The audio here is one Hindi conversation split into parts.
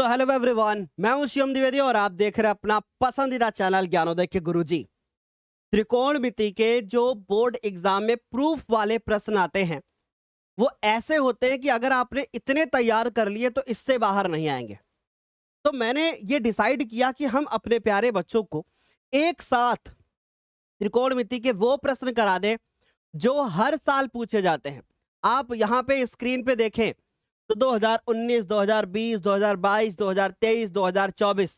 सो हेलो एवरीवन मैं हूं शिवम द्विवेदी और आप देख रहे हैं अपना पसंदीदा चैनल ज्ञानोदय के गुरुजी मिति के जो बोर्ड एग्जाम में प्रूफ वाले प्रश्न आते हैं वो ऐसे होते हैं कि अगर आपने इतने तैयार कर लिए तो इससे बाहर नहीं आएंगे तो मैंने ये डिसाइड किया कि हम अपने प्यारे बच्चों को एक साथ त्रिकोणमिति के वो प्रश्न करा दें जो हर साल पूछे जाते हैं आप यहाँ पे स्क्रीन पे देखें तो 2019, 2020, 2022, 2023, 2024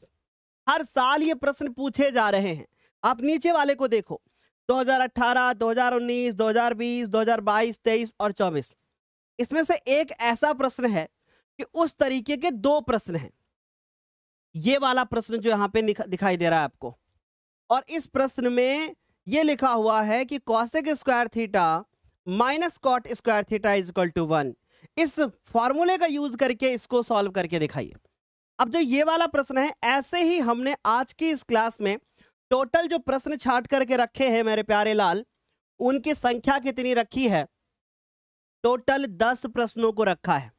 हर साल ये प्रश्न पूछे जा रहे हैं आप नीचे वाले को देखो 2018, 2019, 2020, 2022, 23 और 24 इसमें से एक ऐसा प्रश्न है कि उस तरीके के दो प्रश्न हैं ये वाला प्रश्न जो यहाँ पे दिखाई दे रहा है आपको और इस प्रश्न में ये लिखा हुआ है कि cosec square theta minus cot square theta is equal to one इस फॉर्मूले का यूज करके इसको सॉल्व करके दिखाइए अब जो ये वाला प्रश्न है ऐसे ही हमने आज की इस क्लास में टोटल जो प्रश्न छाट करके रखे हैं मेरे प्यारे लाल उनकी संख्या कितनी रखी है टोटल दस प्रश्नों को रखा है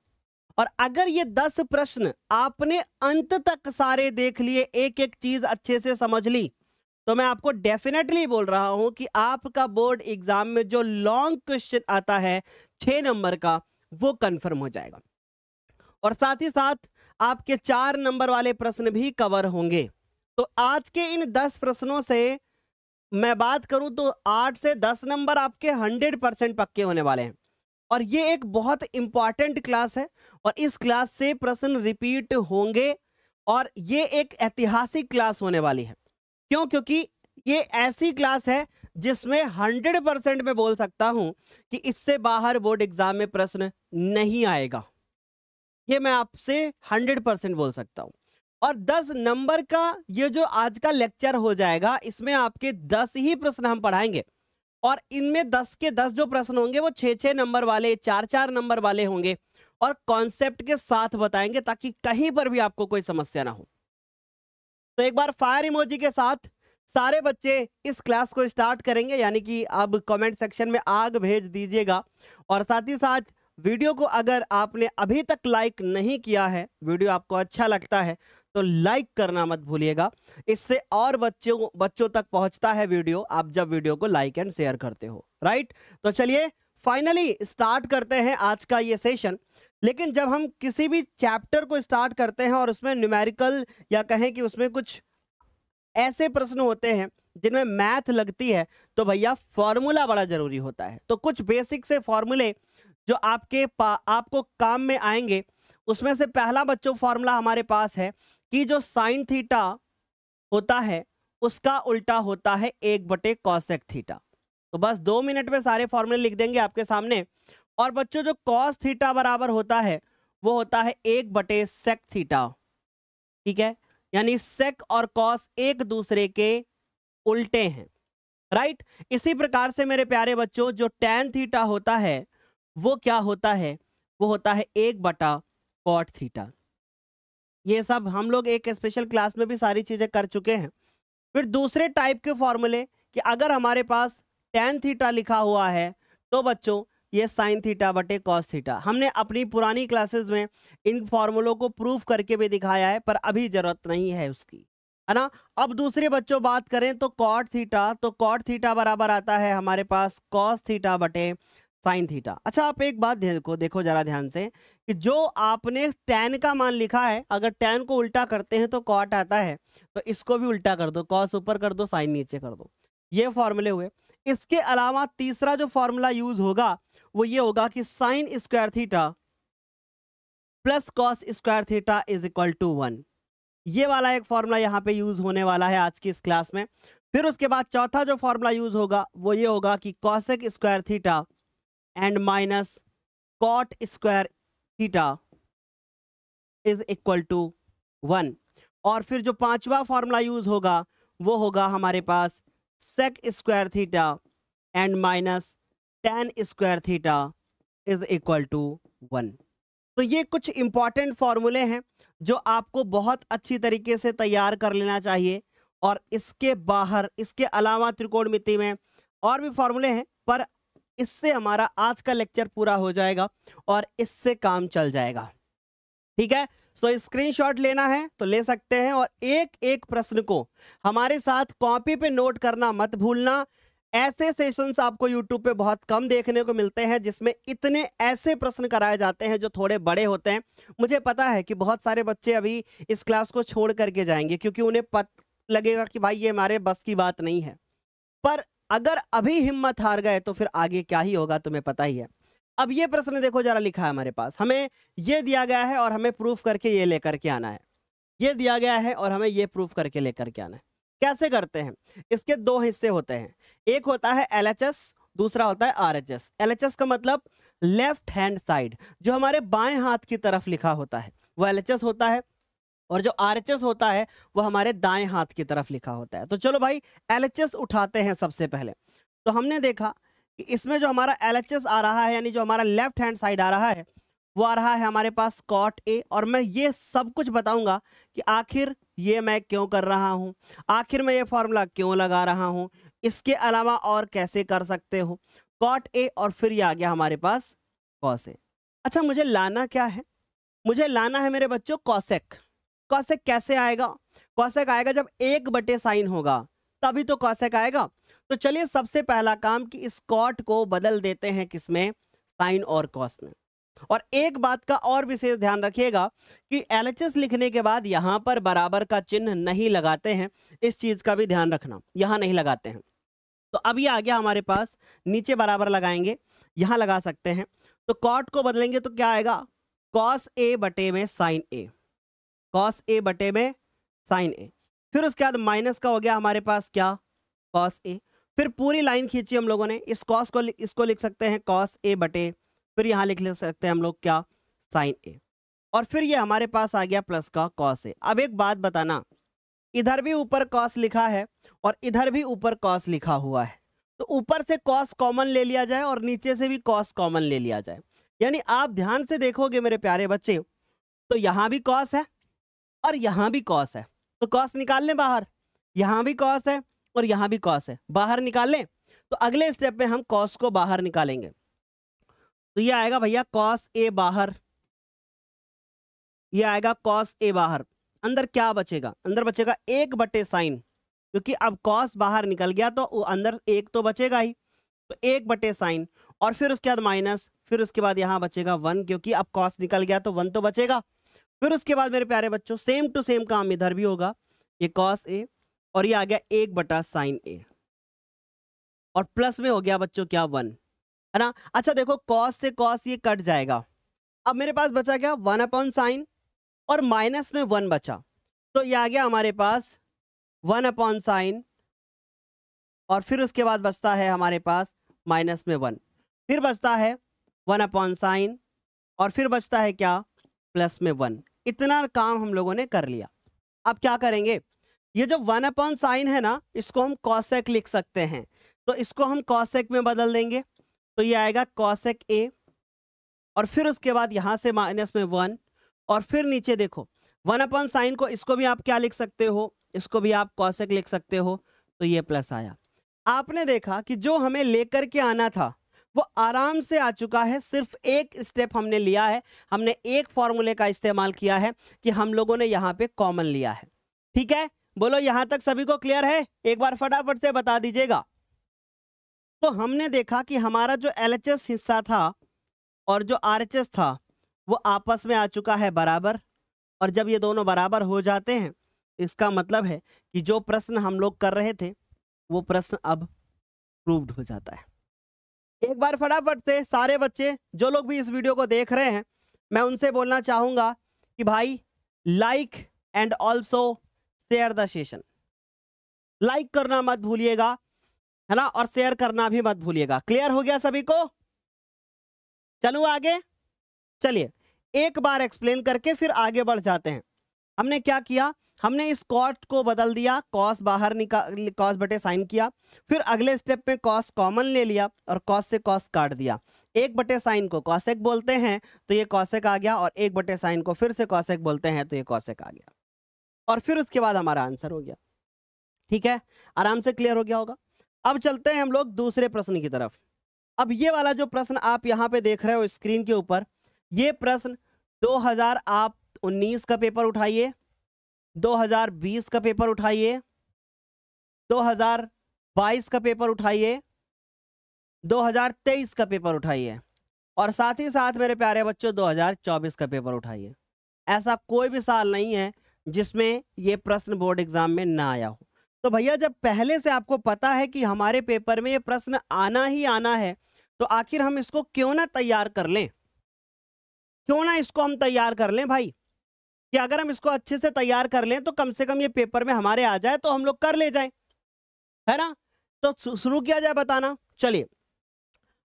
और अगर ये दस प्रश्न आपने अंत तक सारे देख लिए एक एक चीज अच्छे से समझ ली तो मैं आपको डेफिनेटली बोल रहा हूं कि आपका बोर्ड एग्जाम में जो लॉन्ग क्वेश्चन आता है छह नंबर का वो कन्फर्म हो जाएगा और साथ ही साथ आपके चार नंबर वाले प्रश्न भी कवर होंगे तो आज के इन दस प्रश्नों से मैं बात करूं तो आठ से दस नंबर आपके हंड्रेड परसेंट पक्के होने वाले हैं और ये एक बहुत इंपॉर्टेंट क्लास है और इस क्लास से प्रश्न रिपीट होंगे और ये एक ऐतिहासिक क्लास होने वाली है क्यों क्योंकि ये ऐसी क्लास है जिसमें हंड्रेड परसेंट मैं बोल सकता हूं कि इससे बाहर बोर्ड एग्जाम में प्रश्न नहीं आएगा ये मैं आपसे हंड्रेड परसेंट बोल सकता हूं और दस नंबर का ये जो आज का लेक्चर हो जाएगा इसमें आपके दस ही प्रश्न हम पढ़ाएंगे और इनमें दस के दस जो प्रश्न होंगे वो छः छः नंबर वाले चार चार नंबर वाले होंगे और कॉन्सेप्ट के साथ बताएंगे ताकि कहीं पर भी आपको कोई समस्या ना हो तो एक बार फायर इमोजी के साथ सारे बच्चे इस क्लास को स्टार्ट करेंगे यानी कि अब कमेंट सेक्शन में आग भेज दीजिएगा और साथ ही साथ वीडियो को अगर आपने अभी तक लाइक नहीं किया है वीडियो आपको अच्छा लगता है तो लाइक करना मत भूलिएगा इससे और बच्चों बच्चों तक पहुंचता है वीडियो आप जब वीडियो को लाइक एंड शेयर करते हो राइट तो चलिए फाइनली स्टार्ट करते हैं आज का ये सेशन लेकिन जब हम किसी भी चैप्टर को स्टार्ट करते हैं और उसमें न्यूमेरिकल या कहें कि उसमें कुछ ऐसे प्रश्न होते हैं जिनमें मैथ लगती है तो भैया फॉर्मूला बड़ा जरूरी होता है तो कुछ बेसिक से फॉर्मूले जो आपके आपको काम में आएंगे उसमें से पहला बच्चों फॉर्मूला हमारे पास है कि जो साइन थीटा होता है उसका उल्टा होता है एक बटे कॉसेक थीटा तो बस दो मिनट में सारे फॉर्मूले लिख देंगे आपके सामने और बच्चों जो कॉस थीटा बराबर होता है वो होता है एक बटे सेक थीटा ठीक है यानी सेक और कॉस एक दूसरे के उल्टे हैं राइट इसी प्रकार से मेरे प्यारे बच्चों जो टैन थीटा होता है वो क्या होता है वो होता है एक बटा कॉट थीटा ये सब हम लोग एक स्पेशल क्लास में भी सारी चीज़ें कर चुके हैं फिर दूसरे टाइप के फॉर्मूले कि अगर हमारे पास टैन थीटा लिखा हुआ है तो बच्चों ये साइन थीटा बटे कॉस थीटा हमने अपनी पुरानी क्लासेस में इन फॉर्मूलों को प्रूफ करके भी दिखाया है पर अभी ज़रूरत नहीं है उसकी है ना अब दूसरे बच्चों बात करें तो कॉट थीटा तो कॉट थीटा बराबर आता है हमारे पास कॉस थीटा बटे साइन थीटा अच्छा आप एक बात देखो देखो जरा ध्यान से कि जो आपने टेन का मान लिखा है अगर टेन को उल्टा करते हैं तो कॉट आता है तो इसको भी उल्टा कर दो कॉस ऊपर कर दो साइन नीचे कर दो ये फॉर्मूले हुए इसके अलावा तीसरा जो फॉर्मूला यूज होगा वो ये होगा कि sine square theta plus cos square theta is equal to one ये वाला एक फॉर्मूला यहाँ पे यूज होने वाला है आज की इस क्लास में फिर उसके बाद चौथा जो फॉर्मूला यूज होगा वो ये होगा कि cosec square theta and minus cot square theta is equal to one और फिर जो पांचवा फॉर्मूला यूज होगा वो होगा हमारे पास sec square theta and minus tan square theta is equal to one तो ये कुछ इंपॉर्टेंट फॉर्मूले हैं जो आपको बहुत अच्छी तरीके से तैयार कर लेना चाहिए और इसके बाहर इसके अलावा त्रिकोणमिति में और भी फॉर्मूले हैं पर इससे हमारा आज का लेक्चर पूरा हो जाएगा और इससे काम चल जाएगा ठीक है सो so, स्क्रीनशॉट लेना है तो ले सकते हैं और एक एक प्रश्न को हमारे साथ कॉपी पे नोट करना मत भूलना ऐसे सेशंस आपको YouTube पे बहुत कम देखने को मिलते हैं जिसमें इतने ऐसे प्रश्न कराए जाते हैं जो थोड़े बड़े होते हैं मुझे पता है कि बहुत सारे बच्चे अभी इस क्लास को छोड़ करके जाएंगे क्योंकि उन्हें पत लगेगा कि भाई ये हमारे बस की बात नहीं है पर अगर अभी हिम्मत हार गए तो फिर आगे क्या ही होगा तुम्हें पता ही है अब ये प्रश्न देखो जरा लिखा है हमारे पास हमें ये दिया गया है और हमें प्रूफ करके ये लेकर के आना है ये दिया गया है और हमें ये प्रूफ करके लेकर के आना है कैसे करते हैं इसके दो हिस्से होते हैं एक होता है एल दूसरा होता है आर एच का मतलब लेफ्ट हैंड साइड जो हमारे बाएं हाथ की तरफ लिखा होता है वह एल होता है और जो आर होता है वह हमारे दाएं हाथ की तरफ लिखा होता है तो चलो भाई एल उठाते हैं सबसे पहले तो हमने देखा कि इसमें जो हमारा एल आ रहा है यानी जो हमारा लेफ्ट हैंड साइड आ रहा है वो आ रहा है हमारे पास कॉट ए और मैं ये सब कुछ बताऊंगा कि आखिर ये मैं क्यों कर रहा हूँ आखिर मैं ये फॉर्मूला क्यों लगा रहा हूँ इसके अलावा और कैसे कर सकते हो कॉट ए और फिर ये आ गया हमारे पास कॉस ए अच्छा मुझे लाना क्या है मुझे लाना है मेरे बच्चों कॉसेक कॉसेक कैसे आएगा कॉसेक आएगा जब एक बटे साइन होगा तभी तो कॉसेक आएगा तो चलिए सबसे पहला काम कि इस कॉट को बदल देते हैं किसमें साइन और कॉस में और एक बात का और विशेष ध्यान रखिएगा कि एल लिखने के बाद यहां पर बराबर का चिन्ह नहीं लगाते हैं इस चीज़ का भी ध्यान रखना यहां नहीं लगाते हैं तो अब ये आ गया हमारे पास नीचे बराबर लगाएंगे यहां लगा सकते हैं तो कॉट को बदलेंगे तो क्या आएगा कॉस ए बटे में साइन ए कॉस ए बटे में साइन ए फिर उसके बाद माइनस का हो गया हमारे पास क्या कॉस ए फिर पूरी लाइन खींची हम लोगों ने इस कॉस को इसको लिख सकते हैं कॉस ए बटे फिर यहाँ लिख ले सकते हैं हम लोग क्या साइन ए और फिर ये हमारे पास आ गया प्लस का कॉस ए अब एक बात बताना इधर भी ऊपर कॉस लिखा है और इधर भी ऊपर कॉस लिखा हुआ है तो ऊपर से कॉस कॉमन ले लिया जाए और नीचे से भी कॉस कॉमन ले लिया जाए यानी आप ध्यान से देखोगे मेरे प्यारे बच्चे तो यहाँ भी कॉस है और यहाँ भी कॉस है तो कॉस निकाल लें बाहर यहाँ भी कॉस है और यहाँ भी कॉस है बाहर निकाल लें तो अगले स्टेप में हम कॉस को बाहर निकालेंगे तो ये आएगा भैया कॉस ए बाहर ये आएगा कॉस ए बाहर अंदर क्या बचेगा अंदर बचेगा एक बटे साइन क्योंकि अब कॉस बाहर निकल गया तो अंदर एक तो बचेगा ही तो एक बटे साइन और फिर उसके बाद माइनस फिर उसके बाद यहाँ बचेगा वन क्योंकि अब कॉस निकल गया तो वन तो बचेगा फिर उसके बाद मेरे प्यारे बच्चों सेम टू सेम काम इधर भी होगा ये कॉस ए और ये आ गया एक बटा साइन ए और प्लस में हो गया बच्चों क्या वन है ना अच्छा देखो कॉस से कॉस ये कट जाएगा अब मेरे पास बचा क्या वन अपॉन साइन और माइनस में वन बचा तो ये आ गया हमारे पास वन अपॉन साइन और फिर उसके बाद बचता है हमारे पास माइनस में वन फिर बचता है वन अपॉन साइन और फिर बचता है क्या प्लस में वन इतना काम हम लोगों ने कर लिया अब क्या करेंगे ये जो वन अपॉन साइन है ना इसको हम कॉसेक लिख सकते हैं तो इसको हम कॉसेक में बदल देंगे तो ये आएगा कॉसेक ए और फिर उसके बाद यहाँ से माइनस में वन और फिर नीचे देखो वन अपॉन साइन को इसको भी आप क्या लिख सकते हो इसको भी आप कॉसेक लिख सकते हो तो ये प्लस आया आपने देखा कि जो हमें लेकर के आना था वो आराम से आ चुका है सिर्फ एक स्टेप हमने लिया है हमने एक फॉर्मूले का इस्तेमाल किया है कि हम लोगों ने यहाँ पे कॉमन लिया है ठीक है बोलो यहाँ तक सभी को क्लियर है एक बार फटाफट से बता दीजिएगा तो हमने देखा कि हमारा जो एल हिस्सा था और जो आर था वो आपस में आ चुका है बराबर और जब ये दोनों बराबर हो जाते हैं इसका मतलब है कि जो प्रश्न हम लोग कर रहे थे वो प्रश्न अब प्रूव्ड हो जाता है एक बार फटाफट से सारे बच्चे जो लोग भी इस वीडियो को देख रहे हैं मैं उनसे बोलना चाहूँगा कि भाई like and also share the session like करना मत भूलिएगा है ना और शेयर करना भी मत भूलिएगा क्लियर हो गया सभी को चलो आगे चलिए एक बार एक्सप्लेन करके फिर आगे बढ़ जाते हैं हमने क्या किया हमने इस कॉट को बदल दिया कॉस बाहर निकाल कॉस बटे साइन किया फिर अगले स्टेप में कॉस कॉमन ले लिया और कॉस से कॉस काट दिया एक बटे साइन को कॉसेक बोलते हैं तो ये कॉसेक आ गया और एक बटे साइन को फिर से कॉसेक बोलते हैं तो ये कॉसेक आ गया और फिर उसके बाद हमारा आंसर हो गया ठीक है आराम से क्लियर हो गया होगा अब चलते हैं हम लोग दूसरे प्रश्न की तरफ अब ये वाला जो प्रश्न आप यहाँ पे देख रहे हो स्क्रीन के ऊपर ये प्रश्न 2000 आप 19 का पेपर उठाइए 2020 का पेपर उठाइए 2022 का पेपर उठाइए 2023 का पेपर उठाइए और साथ ही साथ मेरे प्यारे बच्चों 2024 का पेपर उठाइए ऐसा कोई भी साल नहीं है जिसमें ये प्रश्न बोर्ड एग्जाम में ना आया हो तो भैया जब पहले से आपको पता है कि हमारे पेपर में ये प्रश्न आना ही आना है तो आखिर हम इसको क्यों ना तैयार कर लें क्यों ना इसको हम तैयार कर लें भाई कि अगर हम इसको अच्छे से तैयार कर लें तो कम से कम ये पेपर में हमारे आ जाए तो हम लोग कर ले जाए है ना तो शुरू किया जाए बताना चलिए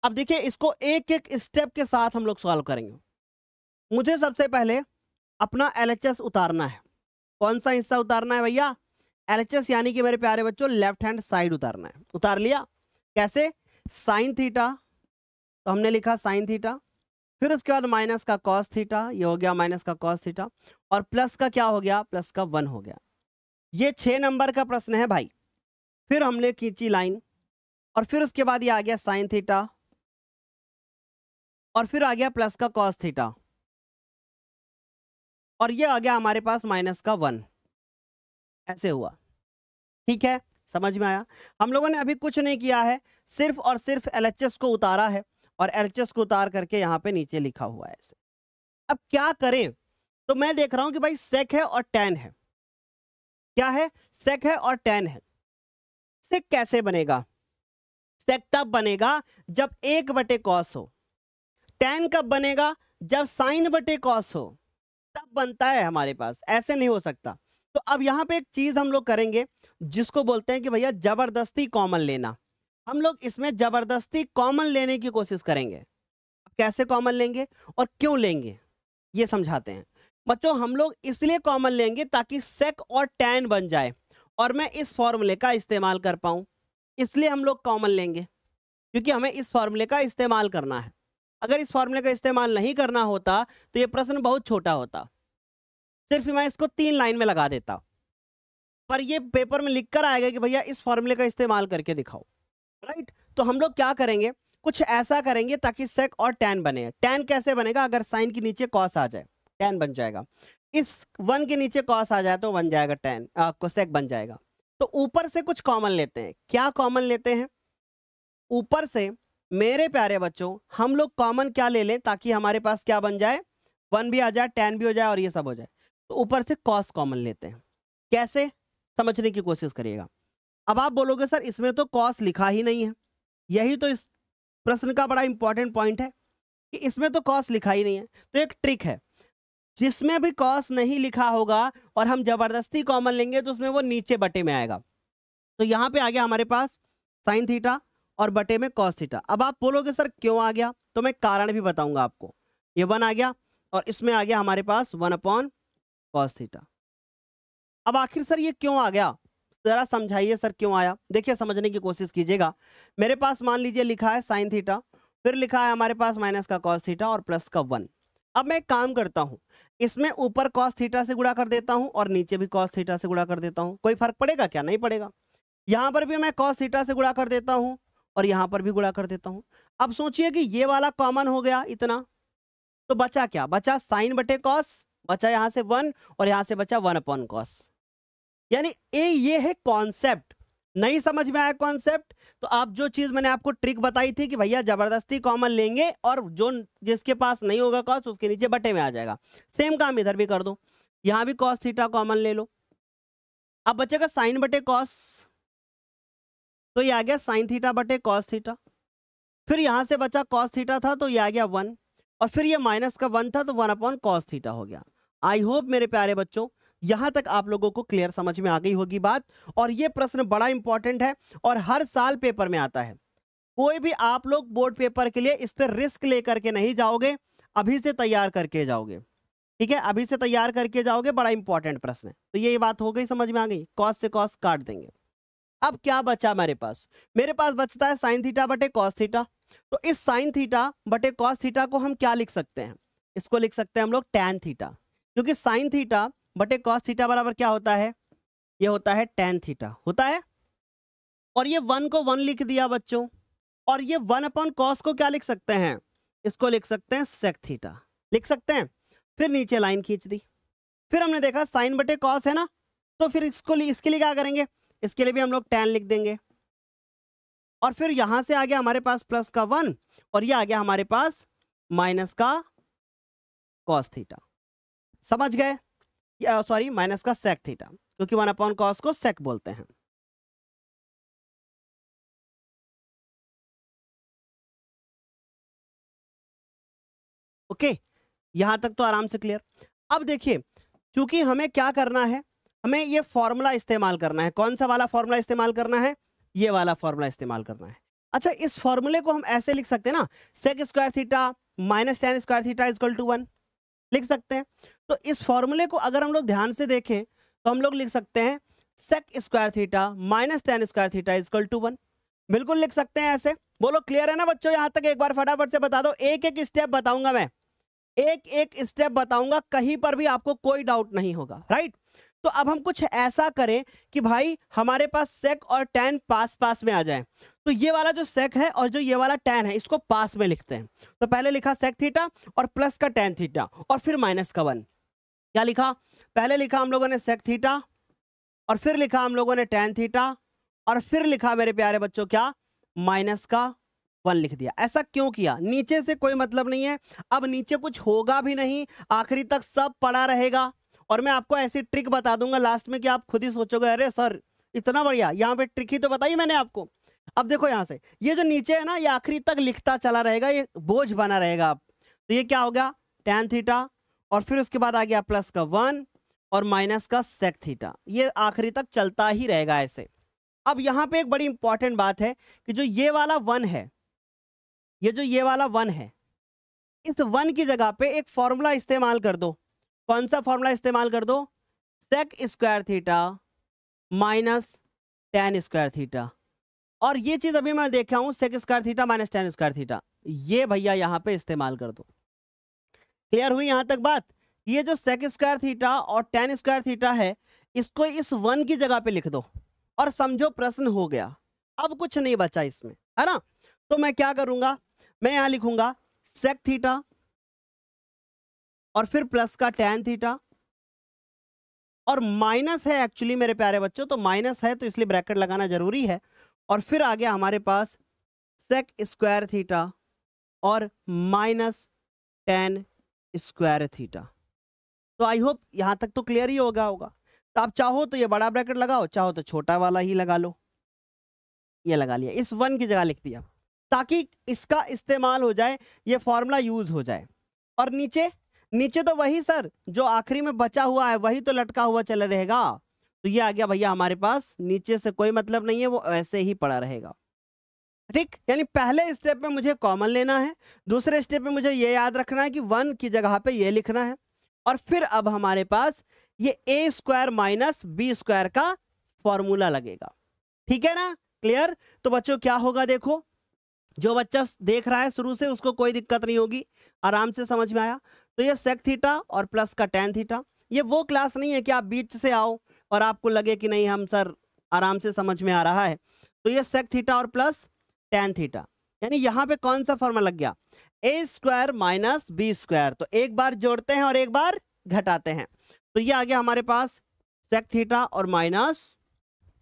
अब देखिए इसको एक एक स्टेप के साथ हम लोग सॉल्व करेंगे मुझे सबसे पहले अपना एल उतारना है कौन सा हिस्सा उतारना है भैया एलएचएस यानी कि मेरे प्यारे बच्चों लेफ्ट हैंड साइड उतारना है उतार लिया कैसे साइन थीटा तो हमने लिखा साइन थीटा फिर उसके बाद माइनस का कॉस थीटा ये हो गया माइनस का कॉस थीटा और प्लस का क्या हो गया प्लस का वन हो गया ये छः नंबर का प्रश्न है भाई फिर हमने खींची लाइन और फिर उसके बाद ये आ गया साइन थीटा और फिर आ गया प्लस का कॉस थीटा और ये आ गया हमारे पास माइनस का वन ऐसे हुआ ठीक है समझ में आया हम लोगों ने अभी कुछ नहीं किया है सिर्फ और सिर्फ एल को उतारा है और एल को उतार करके यहाँ पे नीचे लिखा हुआ है ऐसे अब क्या करें तो मैं देख रहा हूं कि भाई सेक है और टेन है क्या है सेक है और टेन है सेक कैसे बनेगा सेक तब बनेगा जब एक बटे कॉस हो टेन कब बनेगा जब साइन बटे कॉस हो तब बनता है हमारे पास ऐसे नहीं हो सकता तो अब यहाँ पे एक चीज हम लोग करेंगे जिसको बोलते हैं कि भैया जबरदस्ती कॉमन लेना हम लोग इसमें जबरदस्ती कॉमन लेने की कोशिश करेंगे कैसे कॉमन लेंगे और क्यों लेंगे ये समझाते हैं बच्चों हम लोग इसलिए कॉमन लेंगे ताकि सेक और टैन बन जाए और मैं इस फॉर्मूले का इस्तेमाल कर पाऊं इसलिए हम लोग कॉमन लेंगे क्योंकि हमें इस फॉर्मूले का इस्तेमाल करना है अगर इस फॉर्मूले का इस्तेमाल नहीं करना होता तो ये प्रश्न बहुत छोटा होता सिर्फ मैं इसको तीन लाइन में लगा देता पर ये पेपर में लिख कर आएगा कि भैया इस फॉर्मूले का इस्तेमाल करके दिखाओ राइट तो हम लोग क्या करेंगे कुछ ऐसा करेंगे ताकि सेक और टेन बने टेन कैसे बनेगा अगर साइन के नीचे कॉस आ जाए टेन बन जाएगा इस वन के नीचे कॉस आ जाए तो बन जाएगा टेन सेक बन जाएगा तो ऊपर से कुछ कॉमन लेते हैं क्या कॉमन लेते हैं ऊपर से मेरे प्यारे बच्चों हम लोग कॉमन क्या ले लें ताकि हमारे पास क्या बन जाए वन भी आ जाए टेन भी हो जाए और ये सब हो जाए तो ऊपर से कॉस कॉमन लेते हैं कैसे समझने की कोशिश करिएगा अब आप बोलोगे सर इसमें तो कॉस लिखा ही नहीं है यही तो इस प्रश्न का बड़ा इंपॉर्टेंट पॉइंट है कि इसमें तो कॉस लिखा ही नहीं है तो एक ट्रिक है जिसमें भी कॉस नहीं लिखा होगा और हम जबरदस्ती कॉमन लेंगे तो उसमें वो नीचे बटे में आएगा तो यहाँ पे आ गया हमारे पास साइन थीटा और बटे में कॉस थीटा अब आप बोलोगे सर क्यों आ गया तो मैं कारण भी बताऊंगा आपको ये वन आ गया और इसमें आ गया हमारे पास वन अपॉन कॉस थीटा अब आखिर सर ये क्यों आ गया ज़रा समझाइए सर क्यों आया देखिए समझने की कोशिश कीजिएगा मेरे पास मान लीजिए लिखा है साइन थीटा फिर लिखा है हमारे पास माइनस का कॉस थीटा और प्लस का वन अब मैं एक काम करता हूँ इसमें ऊपर कॉस थीटा से गुड़ा कर देता हूँ और नीचे भी कॉस थीटा से गुड़ा कर देता हूँ कोई फर्क पड़ेगा क्या नहीं पड़ेगा यहाँ पर भी मैं कॉस थीटा से गुड़ा कर देता हूँ और यहाँ पर भी गुड़ा कर देता हूँ अब सोचिए कि ये वाला कॉमन हो गया इतना तो बचा क्या बचा साइन बटे कॉस बचा यहां से वन और यहां से बचा वन अपॉन कॉस यानी ए ये है कॉन्सेप्ट नहीं समझ में आया कॉन्सेप्ट तो आप जो चीज मैंने आपको ट्रिक बताई थी कि भैया जबरदस्ती कॉमन लेंगे और जो जिसके पास नहीं होगा कॉस उसके नीचे बटे में आ जाएगा सेम काम इधर भी कर दो यहां भी कॉस थीटा कॉमन ले लो अब बचेगा साइन बटे कॉस तो ये आ गया साइन थीटा बटे कॉस थीटा फिर यहां से बचा कॉस थीटा था तो ये आ गया वन और फिर ये माइनस का वन था तो वन अपॉन कॉस थीटा हो गया आई होप मेरे प्यारे बच्चों यहां तक आप लोगों को क्लियर समझ में आ गई होगी बात और ये प्रश्न बड़ा इंपॉर्टेंट है और हर साल पेपर में आता है कोई भी आप लोग बोर्ड पेपर के लिए इस पर रिस्क लेकर के नहीं जाओगे अभी से तैयार करके जाओगे ठीक है अभी से तैयार करके जाओगे बड़ा इंपॉर्टेंट प्रश्न है तो ये बात हो गई समझ में आ गई कॉस्ट से कॉस्ट काट देंगे अब क्या बचा मेरे पास मेरे पास बचता है साइन थीटा बटे कॉस थीटा तो इस साइन थीटा बटे कॉस थीटा को हम क्या लिख सकते हैं इसको लिख सकते हैं हम लोग टेन थीटा क्योंकि साइन थीटा बटे कॉस थीटा बराबर क्या होता है ये होता है टेन थीटा होता है और ये वन को वन लिख दिया बच्चों और ये वन अपॉन कॉस को क्या लिख सकते हैं इसको लिख सकते हैं सेक थीटा लिख सकते हैं फिर नीचे लाइन खींच दी फिर हमने देखा साइन बटे कॉस है ना तो फिर इसको इसके लिए क्या करेंगे इसके लिए भी हम लोग टेन लिख देंगे और फिर यहां से आ गया हमारे पास प्लस का वन और ये आ गया हमारे पास माइनस का कॉस थीटा समझ गए सॉरी माइनस का सेक थीटा क्योंकि वन अपॉन कॉस को सेक बोलते हैं ओके okay, यहां तक तो आराम से क्लियर अब देखिए क्योंकि हमें क्या करना है हमें ये फॉर्मूला इस्तेमाल करना है कौन सा वाला फॉर्मूला इस्तेमाल करना है ये वाला फॉर्मूला इस्तेमाल करना है अच्छा इस फॉर्मूले को हम ऐसे लिख सकते हैं ना sec square theta minus tan square theta is equal to one लिख सकते हैं तो इस फॉर्मूले को अगर हम लोग ध्यान से देखें तो हम लोग लिख सकते हैं sec square theta minus tan square theta is equal to one बिल्कुल लिख सकते हैं ऐसे बोलो क्लियर है ना बच्चों यहाँ तक एक बार फटाफट से बता दो एक एक स्टेप बताऊंगा मैं एक एक स्टेप बताऊंगा कहीं पर भी आपको कोई डाउट नहीं होगा राइट तो अब हम कुछ ऐसा करें कि भाई हमारे पास सेक और टेन पास पास में आ जाए तो ये वाला जो सेक है और जो ये वाला टेन है इसको पास में लिखते हैं तो पहले लिखा सेक थीटा और प्लस का टेन थीटा और फिर माइनस का वन क्या लिखा पहले लिखा हम लोगों ने सेक थीटा और फिर लिखा हम लोगों ने टेन थीटा और फिर लिखा मेरे प्यारे बच्चों क्या माइनस का वन लिख दिया ऐसा क्यों किया नीचे से कोई मतलब नहीं है अब नीचे कुछ होगा भी नहीं आखिरी तक सब पड़ा रहेगा और मैं आपको ऐसी ट्रिक बता दूंगा लास्ट में कि आप खुद ही सोचोगे अरे सर इतना बढ़िया यहाँ पे ट्रिक ही तो बताई मैंने आपको अब देखो यहाँ से ये जो नीचे है ना ये आखिरी तक लिखता चला रहेगा ये बोझ बना रहेगा आप तो ये क्या हो गया टेन थीटा और फिर उसके बाद आ गया प्लस का वन और माइनस का सेक थीटा ये आखिरी तक चलता ही रहेगा ऐसे अब यहाँ पे एक बड़ी इंपॉर्टेंट बात है कि जो ये वाला वन है ये जो ये वाला वन है इस वन की जगह पे एक फॉर्मूला इस्तेमाल कर दो कौन सा फॉर्मूला इस्तेमाल कर दो sec square theta minus tan square theta और ये चीज़ अभी मैं देखा हूँ sec square theta minus tan square theta ये भैया यहाँ पे इस्तेमाल कर दो क्लियर हुई यहाँ तक बात ये जो सेक स्क्वायर थीटा और टेन स्क्वायर थीटा है इसको इस वन की जगह पे लिख दो और समझो प्रश्न हो गया अब कुछ नहीं बचा इसमें है ना तो मैं क्या करूंगा मैं यहां लिखूंगा सेक थीटा और फिर प्लस का टेन थीटा और माइनस है एक्चुअली मेरे प्यारे बच्चों तो माइनस है तो इसलिए ब्रैकेट लगाना जरूरी है और फिर आ गया हमारे पास सेक स्क्वायर थीटा और माइनस टेन स्क्वायर थीटा तो आई होप यहाँ तक तो क्लियर ही होगा होगा तो आप चाहो तो ये बड़ा ब्रैकेट लगाओ चाहो तो छोटा वाला ही लगा लो ये लगा लिया इस वन की जगह लिख दिया ताकि इसका इस्तेमाल हो जाए ये फॉर्मूला यूज हो जाए और नीचे नीचे तो वही सर जो आखिरी में बचा हुआ है वही तो लटका हुआ चला रहेगा तो ये आ गया भैया हमारे पास नीचे से कोई मतलब नहीं है वो ऐसे ही पड़ा रहेगा ठीक यानी पहले स्टेप में मुझे कॉमन लेना है दूसरे स्टेप में मुझे ये याद रखना है कि वन की जगह पे ये लिखना है और फिर अब हमारे पास ये A square minus B square का फॉर्मूला लगेगा ठीक है ना क्लियर तो बच्चों क्या होगा देखो जो बच्चा देख रहा है शुरू से उसको कोई दिक्कत नहीं होगी आराम से समझ में आया तो ये सेक थीटा और प्लस का टेन थीटा ये वो क्लास नहीं है कि आप बीच से आओ और आपको लगे कि नहीं हम सर आराम से समझ में आ रहा है तो ये सेक थीटा और प्लस टेन थीटा यानी यहाँ पे कौन सा फॉर्मा लग गया A square minus B square तो एक बार जोड़ते हैं और एक बार घटाते हैं तो ये आ गया हमारे पास सेक थीटा और माइनस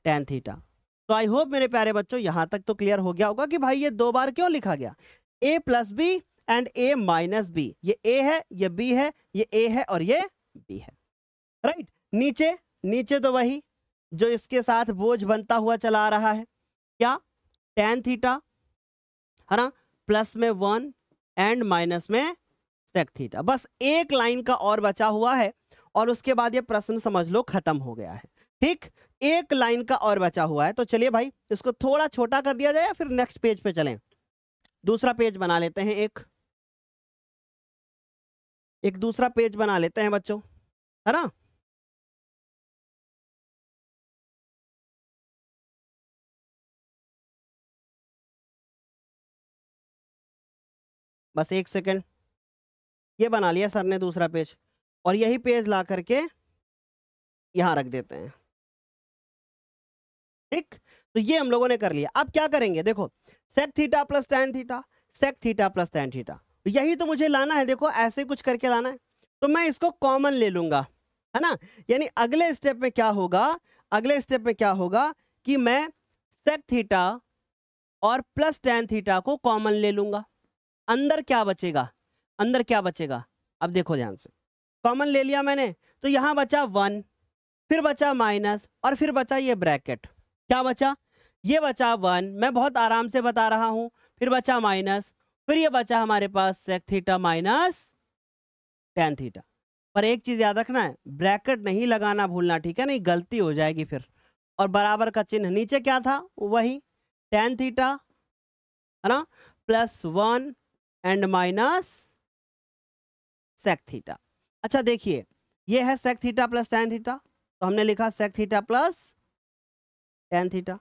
टेन थीटा तो आई होप मेरे प्यारे बच्चों यहाँ तक तो क्लियर हो गया होगा कि भाई ये दो बार क्यों लिखा गया A plus B and A minus B ये ए है ये बी है ये ए है और ये बी है राइट right? नीचे नीचे तो वही जो इसके साथ बोझ बनता हुआ चला आ रहा है क्या टेन थीटा है ना प्लस में वन एंड माइनस में सेक थीटा बस एक लाइन का और बचा हुआ है और उसके बाद ये प्रश्न समझ लो खत्म हो गया है ठीक एक लाइन का और बचा हुआ है तो चलिए भाई इसको थोड़ा छोटा कर दिया जाए या फिर नेक्स्ट पेज पे चलें दूसरा पेज बना लेते हैं एक एक दूसरा पेज बना लेते हैं बच्चों है ना बस एक सेकेंड ये बना लिया सर ने दूसरा पेज और यही पेज ला करके यहाँ रख देते हैं ठीक तो ये हम लोगों ने कर लिया अब क्या करेंगे देखो sec theta plus tan theta sec theta plus tan theta यही तो मुझे लाना है देखो ऐसे कुछ करके लाना है तो मैं इसको कॉमन ले लूंगा है ना यानी अगले स्टेप में क्या होगा अगले स्टेप में क्या होगा कि मैं सेक थीटा और प्लस टैन थीटा को कॉमन ले लूंगा अंदर क्या बचेगा अंदर क्या बचेगा अब देखो ध्यान से कॉमन ले लिया मैंने तो यहां बचा वन फिर बचा माइनस और फिर बचा ये ब्रैकेट क्या बचा ये बचा वन मैं बहुत आराम से बता रहा हूं फिर बचा माइनस फिर ये बचा हमारे पास sec theta minus tan theta पर एक चीज़ याद रखना है ब्रैकेट नहीं लगाना भूलना ठीक है नहीं गलती हो जाएगी फिर और बराबर का चिन्ह नीचे क्या था वही टेन थीटा है ना plus one and minus sec theta अच्छा देखिए ये है sec theta plus tan theta तो हमने लिखा sec theta plus tan theta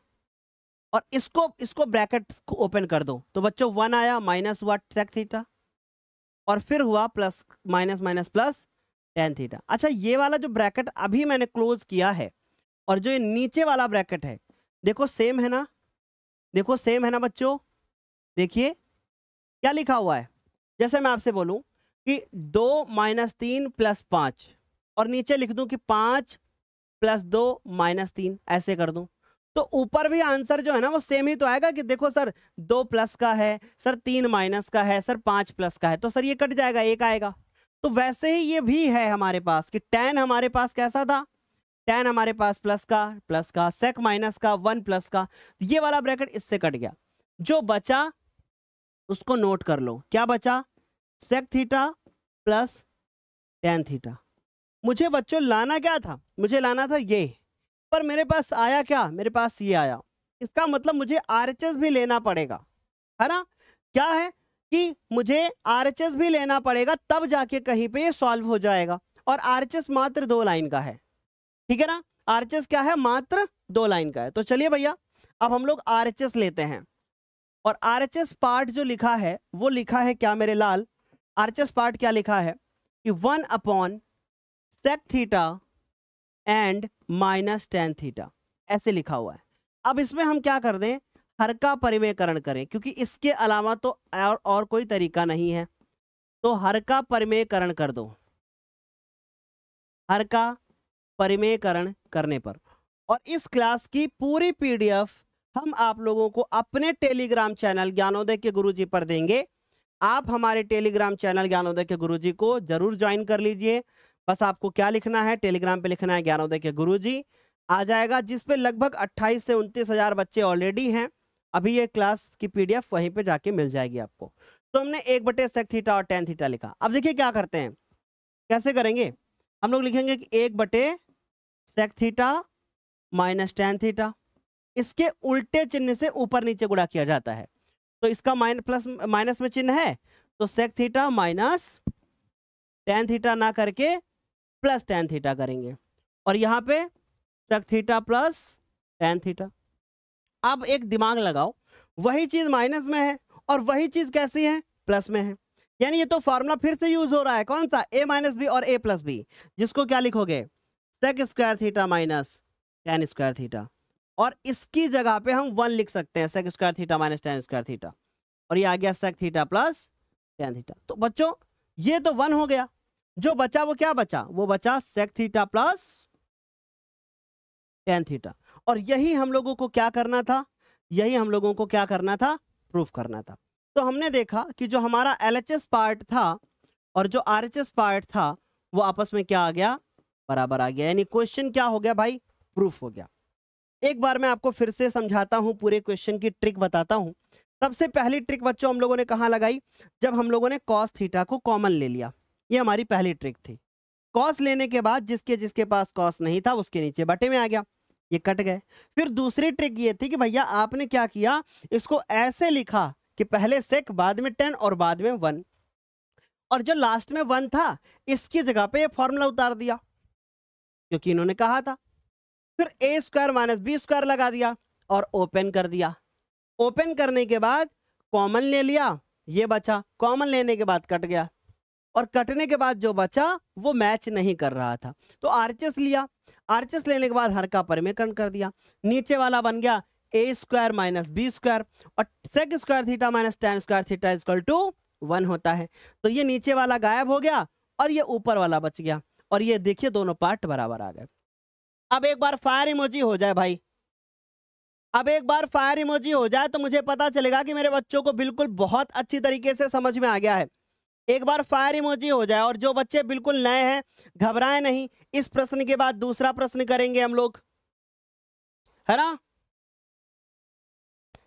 और इसको इसको ब्रैकेट को ओपन कर दो तो बच्चों वन आया माइनस हुआ सेक थीटा और फिर हुआ plus minus minus plus tan theta अच्छा ये वाला जो ब्रैकेट अभी मैंने क्लोज किया है और जो ये नीचे वाला ब्रैकेट है देखो सेम है ना देखो सेम है ना बच्चों देखिए क्या लिखा हुआ है जैसे मैं आपसे बोलूं कि दो माइनस तीन प्लस पाँच और नीचे लिख दूं कि पाँच प्लस दो माइनस तीन ऐसे कर दूं तो ऊपर भी आंसर जो है ना वो सेम ही तो आएगा कि देखो सर दो प्लस का है सर तीन माइनस का है सर पाँच प्लस का है तो सर ये कट जाएगा एक आएगा तो वैसे ही ये भी है हमारे पास कि टेन हमारे पास कैसा था टेन हमारे पास प्लस का प्लस का सेक माइनस का वन प्लस का ये वाला ब्रैकेट इससे कट गया जो बचा उसको नोट कर लो क्या बचा sec theta plus tan theta मुझे बच्चों लाना क्या था मुझे लाना था ये पर मेरे पास आया क्या मेरे पास ये आया इसका मतलब मुझे आर भी लेना पड़ेगा है ना क्या है कि मुझे आर भी लेना पड़ेगा तब जाके कहीं पे ये सॉल्व हो जाएगा और आर मात्र दो लाइन का है ठीक है ना आर क्या है मात्र दो लाइन का है तो चलिए भैया अब हम लोग आर लेते हैं और आरएचएस पार्ट जो लिखा है वो लिखा है क्या मेरे लाल आरएचएस पार्ट क्या लिखा है कि one upon sec theta and minus tan theta ऐसे लिखा हुआ है अब इसमें हम क्या कर दें हर का परिमेयकरण करें क्योंकि इसके अलावा तो और, और कोई तरीका नहीं है तो हर का परिमेयकरण कर दो हर का परिमेयकरण करने पर और इस क्लास की पूरी पीडीएफ हम आप लोगों को अपने टेलीग्राम चैनल ज्ञानोदय के गुरुजी पर देंगे आप हमारे टेलीग्राम चैनल ज्ञानोदय के गुरुजी को जरूर ज्वाइन कर लीजिए बस आपको क्या लिखना है टेलीग्राम पे लिखना है ज्ञानोदय के जी आ जाएगा जिसपे लगभग अट्ठाईस से उनतीस हजार बच्चे ऑलरेडी हैं अभी ये क्लास की पीडीएफ वहीं पे जाके मिल जाएगी आपको तो हमने एक बटे सेक थीटा और टेन थीटा लिखा अब देखिए क्या करते हैं कैसे करेंगे हम लोग लिखेंगे कि एक बटे sec theta minus tan theta इसके उल्टे चिन्ह से ऊपर नीचे गुड़ा किया जाता है तो इसका माइन प्लस माइनस में चिन्ह है तो sec theta minus tan theta ना करके प्लस टेन थीटा करेंगे और यहाँ पे sec theta plus tan theta अब एक दिमाग लगाओ वही चीज़ माइनस में है और वही चीज़ कैसी है प्लस में है यानी ये तो फॉर्मूला फिर से यूज हो रहा है कौन सा ए माइनस बी और ए प्लस बी जिसको क्या लिखोगे sec square theta minus tan square theta और इसकी जगह पे हम वन लिख सकते हैं sec square theta minus tan square theta और ये आ गया sec theta plus tan theta तो बच्चों ये तो वन हो गया जो बचा वो क्या बचा वो बचा sec theta plus tan theta और यही हम लोगों को क्या करना था यही हम लोगों को क्या करना था प्रूफ करना था तो हमने देखा कि जो हमारा एल पार्ट था और जो आर पार्ट था वो आपस में क्या आ गया बराबर आ गया यानी क्वेश्चन क्या हो गया भाई प्रूफ हो गया एक बार मैं आपको फिर से समझाता हूँ पूरे क्वेश्चन की ट्रिक बताता हूँ सबसे पहली ट्रिक बच्चों हम लोगों ने कहाँ लगाई जब हम लोगों ने कॉस थीटा को कॉमन ले लिया ये हमारी पहली ट्रिक थी कॉस लेने के बाद जिसके जिसके पास कॉस नहीं था उसके नीचे बटे में आ गया ये कट गए फिर दूसरी ट्रिक ये थी कि भैया आपने क्या किया इसको ऐसे लिखा कि पहले सेक बाद में टेन और बाद में वन और जो लास्ट में वन था इसकी जगह पे ये फॉर्मूला उतार दिया क्योंकि इन्होंने कहा था फिर A square minus B square लगा दिया और ओपन कर दिया ओपन करने के बाद कॉमन ले लिया ये बचा कॉमन लेने के बाद कट गया और कटने के बाद जो बचा वो मैच नहीं कर रहा था तो आर्चेस लिया आर्चेस लेने के बाद हर का परमेकरण कर दिया नीचे वाला बन गया A square minus B square और sec square theta minus tan square theta is equal to one होता है तो ये नीचे वाला गायब हो गया और ये ऊपर वाला बच गया और ये देखिए दोनों पार्ट बराबर आ गए अब एक बार फायर इमोजी हो जाए भाई अब एक बार फायर इमोजी हो जाए तो मुझे पता चलेगा कि मेरे बच्चों को बिल्कुल बहुत अच्छी तरीके से समझ में आ गया है एक बार फायर इमोजी हो जाए और जो बच्चे बिल्कुल नए हैं घबराए नहीं इस प्रश्न के बाद दूसरा प्रश्न करेंगे हम लोग है ना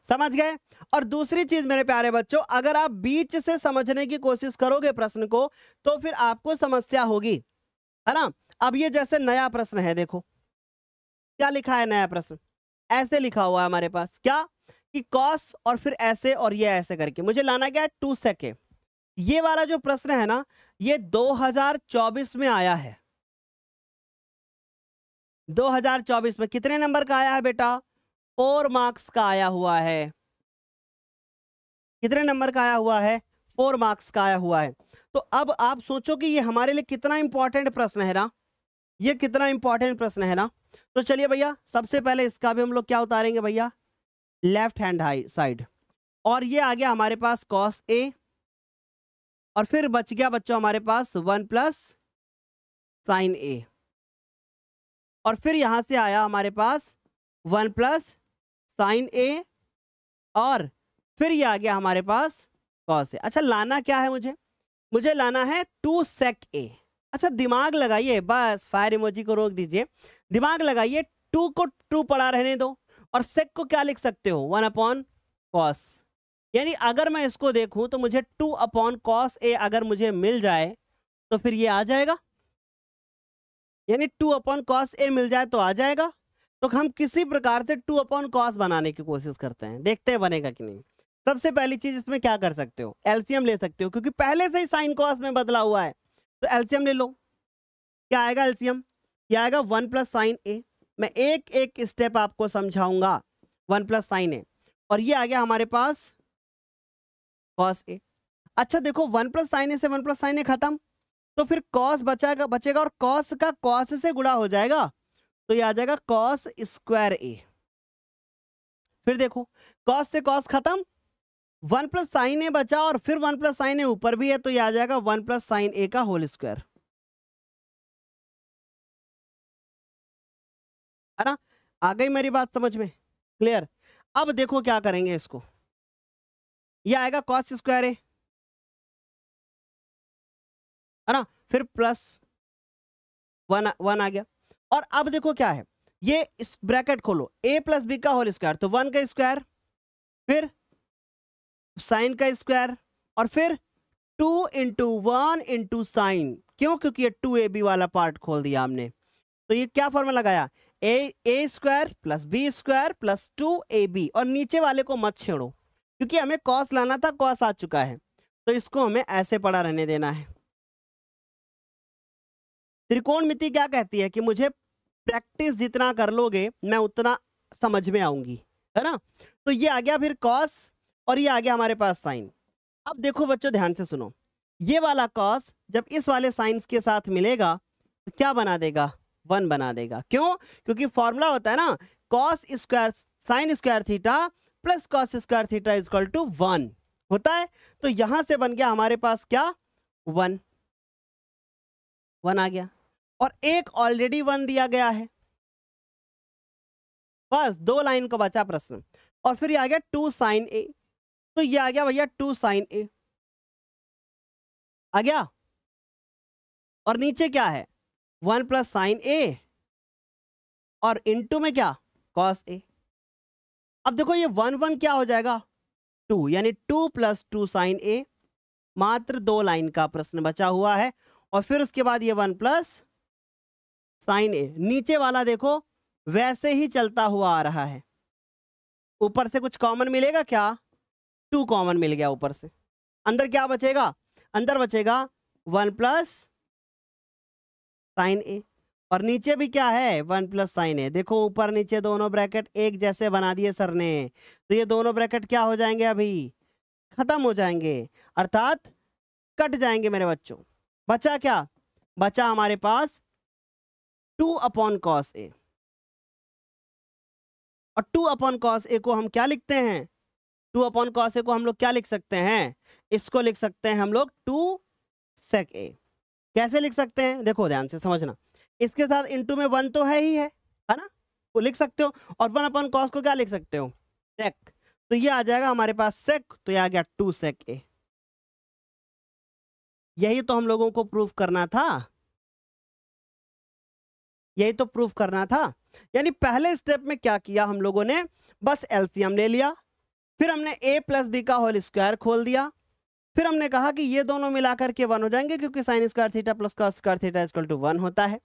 समझ गए और दूसरी चीज मेरे प्यारे बच्चों अगर आप बीच से समझने की कोशिश करोगे प्रश्न को तो फिर आपको समस्या होगी है ना अब ये जैसे नया प्रश्न है देखो क्या लिखा है नया प्रश्न ऐसे लिखा हुआ है हमारे पास क्या कि कॉस और फिर ऐसे और ये ऐसे करके मुझे लाना क्या है टू सेके ये वाला जो प्रश्न है ना ये 2024 में आया है 2024 में कितने नंबर का आया है बेटा फोर मार्क्स का आया हुआ है कितने नंबर का आया हुआ है फोर मार्क्स का आया हुआ है तो अब आप सोचो कि ये हमारे लिए कितना इंपॉर्टेंट प्रश्न है ना ये कितना इंपॉर्टेंट प्रश्न है ना तो चलिए भैया सबसे पहले इसका भी हम लोग क्या उतारेंगे भैया लेफ्ट हैंड हाई साइड और ये आ गया हमारे पास कॉस ए और फिर बच गया बच्चों हमारे पास वन प्लस साइन ए और फिर यहां से आया हमारे पास वन प्लस साइन ए और फिर ये आ गया हमारे पास कॉस ए अच्छा लाना क्या है मुझे मुझे लाना है टू सेक ए अच्छा दिमाग लगाइए बस फायर इमोजी को रोक दीजिए दिमाग लगाइए टू को टू पड़ा रहने दो और सेक को क्या लिख सकते हो वन अपॉन कॉस यानी अगर मैं इसको देखूं तो मुझे टू अपॉन कॉस ए अगर मुझे मिल जाए तो फिर ये आ जाएगा यानी टू अपॉन कॉस ए मिल जाए तो आ जाएगा तो हम किसी प्रकार से टू अपॉन कॉस बनाने की कोशिश करते हैं देखते हैं बनेगा कि नहीं सबसे पहली चीज इसमें क्या कर सकते हो एल्सियम ले सकते हो क्योंकि पहले से ही साइन कॉस में बदला हुआ है तो एल्सियम ले लो क्या आएगा एल्सियम यह आएगा वन प्लस साइन ए मैं एक एक स्टेप आपको समझाऊंगा वन प्लस साइन ए और ये आ गया हमारे पास कॉस ए अच्छा देखो वन प्लस साइन ए से वन प्लस साइन ए खत्म तो फिर कॉस बचाएगा बचेगा और कॉस का कॉस से गुड़ा हो जाएगा तो ये आ जाएगा कॉस स्क्वायर ए फिर देखो कॉस से कॉस खत्म वन प्लस साइन ए बचा और फिर वन प्लस साइन ए ऊपर भी है तो ये आ जाएगा वन प्लस साइन ए का होल स्क्वायर है ना आ गई मेरी बात समझ में क्लियर अब देखो क्या करेंगे इसको ये आएगा कॉस स्क्वायर ए है ना फिर प्लस वन वन आ गया और अब देखो क्या है ये इस ब्रैकेट खोलो ए प्लस बी का होल स्क्वायर तो वन का स्क्वायर फिर साइन का स्क्वायर और फिर two into one into sine क्यों क्योंकि ये टू ए बी वाला पार्ट खोल दिया हमने तो ये क्या फॉर्मूला लगाया A A square plus B square plus two A B और नीचे वाले को मत छेड़ो क्योंकि हमें कॉस लाना था कॉस आ चुका है तो इसको हमें ऐसे पड़ा रहने देना है त्रिकोण मिति क्या कहती है कि मुझे प्रैक्टिस जितना कर लोगे मैं उतना समझ में आऊंगी है ना तो ये आ गया फिर कॉस और ये आ गया हमारे पास साइन अब देखो बच्चों ध्यान से सुनो ये वाला कॉस जब इस वाले साइंस के साथ मिलेगा तो क्या बना देगा वन बना देगा क्यों क्योंकि फॉर्मूला होता है ना cos square sine square theta plus cos square theta is equal to one होता है तो यहां से बन गया हमारे पास क्या वन वन आ गया और एक ऑलरेडी वन दिया गया है बस दो लाइन को बचा प्रश्न और फिर ये आ गया टू साइन ए तो ये आ गया भैया टू साइन ए आ गया और नीचे क्या है वन प्लस साइन ए और इनटू में क्या कॉस ए अब देखो ये वन वन क्या हो जाएगा टू यानी two plus two sine A मात्र दो लाइन का प्रश्न बचा हुआ है और फिर उसके बाद ये वन प्लस साइन ए नीचे वाला देखो वैसे ही चलता हुआ आ रहा है ऊपर से कुछ कॉमन मिलेगा क्या टू कॉमन मिल गया ऊपर से अंदर क्या बचेगा अंदर बचेगा वन प्लस साइन ए और नीचे भी क्या है वन प्लस साइन ए देखो ऊपर नीचे दोनों ब्रैकेट एक जैसे बना दिए सर ने तो ये दोनों ब्रैकेट क्या हो जाएंगे अभी खत्म हो जाएंगे अर्थात कट जाएंगे मेरे बच्चों बचा क्या बचा हमारे पास टू अपॉन कॉस ए और टू अपॉन कॉस ए को हम क्या लिखते हैं टू अपॉन कॉस ए को हम लोग क्या लिख सकते हैं इसको लिख सकते हैं हम लोग टू सेक ए कैसे लिख सकते हैं देखो ध्यान से समझना इसके साथ इंटू में वन तो है ही है है ना वो लिख सकते हो और वन अपन कॉस को क्या लिख सकते हो सेक तो ये आ जाएगा हमारे पास सेक तो ये आ गया टू सेक ए यही तो हम लोगों को प्रूफ करना था यही तो प्रूफ करना था यानी पहले स्टेप में क्या किया हम लोगों ने बस एलसीएम ले लिया फिर हमने ए प्लस बी का होल स्क्वायर खोल दिया फिर हमने कहा कि ये दोनों मिलाकर के वन हो जाएंगे क्योंकि साइन स्क्वायर थीटा प्लस का square theta is equal to one होता है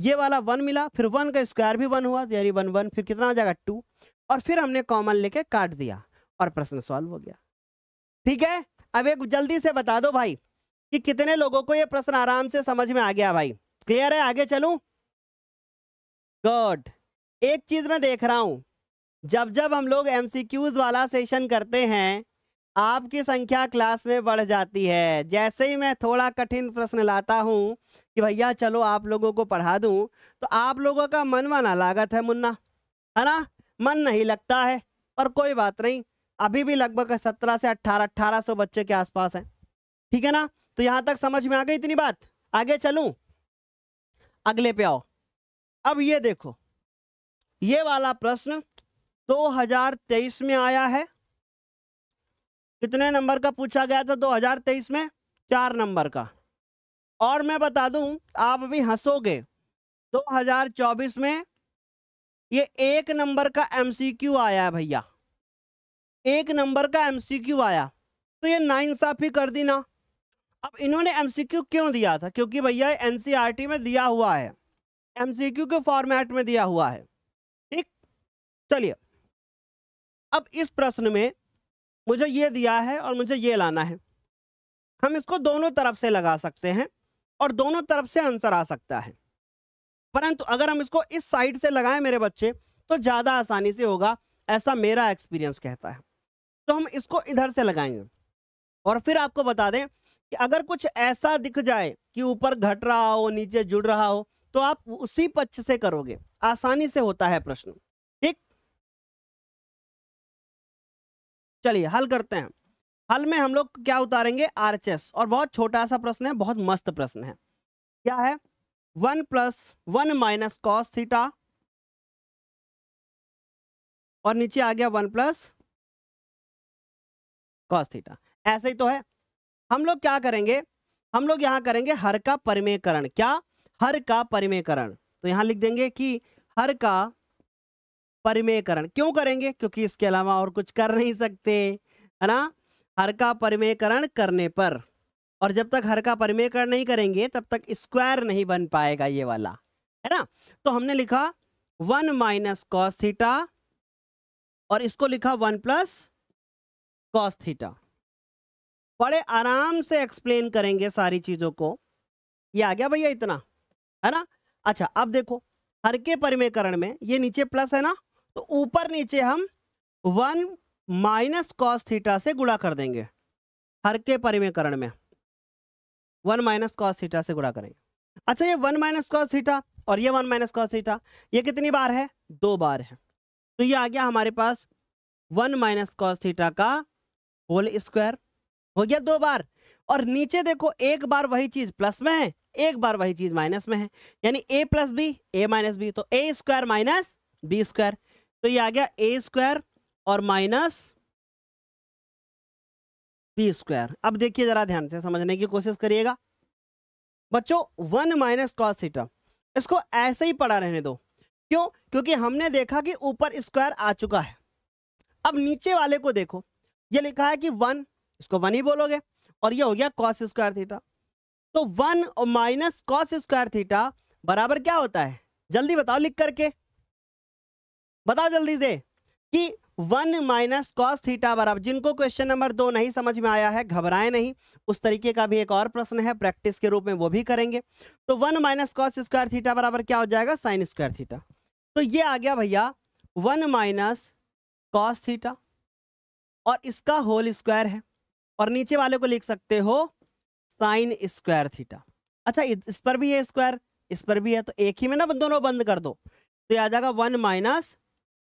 ये वाला वन मिला फिर वन का स्क्वायर भी वन हुआ यानी वन वन फिर कितना हो जाएगा टू और फिर हमने कॉमन लेके काट दिया और प्रश्न सॉल्व हो गया ठीक है अब एक जल्दी से बता दो भाई कि कितने लोगों को ये प्रश्न आराम से समझ में आ गया भाई क्लियर है आगे चलूं गुड एक चीज मैं देख रहा हूं जब जब हम लोग एमसीक्यूज वाला सेशन करते हैं आपकी संख्या क्लास में बढ़ जाती है जैसे ही मैं थोड़ा कठिन प्रश्न लाता हूँ कि भैया चलो आप लोगों को पढ़ा दूँ तो आप लोगों का मन वाना लागत है मुन्ना है ना मन नहीं लगता है पर कोई बात नहीं अभी भी लगभग सत्रह से अट्ठारह अट्ठारह सौ बच्चे के आसपास हैं ठीक है ना तो यहाँ तक समझ में आ गई इतनी बात आगे चलूँ अगले पे आओ अब ये देखो ये वाला प्रश्न दो में आया है कितने नंबर का पूछा गया था 2023 में चार नंबर का और मैं बता दूं आप अभी हंसोगे 2024 में ये एक नंबर का एमसीक्यू आया है भैया एक नंबर का एमसीक्यू आया तो ये नाइंसाफी कर दी ना अब इन्होंने एमसीक्यू क्यों दिया था क्योंकि भैया एनसीईआरटी e में दिया हुआ है एमसीक्यू के फॉर्मेट में दिया हुआ है ठीक चलिए अब इस प्रश्न में मुझे ये दिया है और मुझे ये लाना है हम इसको दोनों तरफ से लगा सकते हैं और दोनों तरफ से आंसर आ सकता है परंतु अगर हम इसको इस साइड से लगाएं मेरे बच्चे तो ज़्यादा आसानी से होगा ऐसा मेरा एक्सपीरियंस कहता है तो हम इसको इधर से लगाएंगे और फिर आपको बता दें कि अगर कुछ ऐसा दिख जाए कि ऊपर घट रहा हो नीचे जुड़ रहा हो तो आप उसी पक्ष से करोगे आसानी से होता है प्रश्न चलिए हल करते हैं हल में हम लोग क्या उतारेंगे आरचेस और बहुत छोटा सा प्रश्न है बहुत मस्त प्रश्न है क्या है one plus one minus cos theta और नीचे आ गया वन प्लस कॉस थीटा ऐसे ही तो है हम लोग क्या करेंगे हम लोग यहां करेंगे हर का परिमेयकरण क्या हर का परिमेयकरण तो यहां लिख देंगे कि हर का परिमेयकरण क्यों करेंगे क्योंकि इसके अलावा और कुछ कर नहीं सकते है ना हर का परिमेयकरण करने पर और जब तक हर का परिमेयकरण नहीं करेंगे तब तक स्क्वायर नहीं बन पाएगा ये वाला है ना तो हमने लिखा वन माइनस कॉस थीटा और इसको लिखा वन प्लस कॉस थीटा बड़े आराम से एक्सप्लेन करेंगे सारी चीजों को ये आ गया भैया इतना है ना अच्छा अब देखो हर के परिमेयकरण में ये नीचे प्लस है ना तो ऊपर नीचे हम वन माइनस कॉस थीटा से गुणा कर देंगे हर के परिमयकरण में वन माइनस कॉस थीटा से गुणा करेंगे अच्छा ये वन माइनस कॉस थीटा और ये वन माइनस कॉस थीटा ये कितनी बार है दो बार है तो ये आ गया हमारे पास वन माइनस कॉस थीटा का होल स्क्वायर हो गया दो बार और नीचे देखो एक बार वही चीज प्लस में है एक बार वही चीज माइनस में है यानी A plus B A minus B तो A square minus B square तो ये आ गया ए स्क्वायर और माइनस बी स्क्वायर अब देखिए जरा ध्यान से समझने की कोशिश करिएगा बच्चों वन माइनस कॉस थीटा इसको ऐसे ही पड़ा रहने दो क्यों क्योंकि हमने देखा कि ऊपर स्क्वायर आ चुका है अब नीचे वाले को देखो ये लिखा है कि वन इसको वन ही बोलोगे और ये हो गया कॉस स्क्वायर थीटा तो वन और माइनस कॉस स्क्वायर थीटा बराबर क्या होता है जल्दी बताओ लिख करके बताओ जल्दी से कि वन माइनस कॉस थीटा बराबर जिनको क्वेश्चन नंबर दो नहीं समझ में आया है घबराए नहीं उस तरीके का भी एक और प्रश्न है प्रैक्टिस के रूप में वो भी करेंगे तो one minus cos square theta बराबर क्या हो जाएगा साइन स्क्वायर थीटा तो ये आ गया भैया वन माइनस कॉस थीटा और इसका होल स्क्वायर है और नीचे वाले को लिख सकते हो साइन स्क्वायर थीटा अच्छा इस पर भी है स्क्वायर इस पर भी है तो एक ही में ना दोनों बंद कर दो तो ये आ जाएगा वन माइनस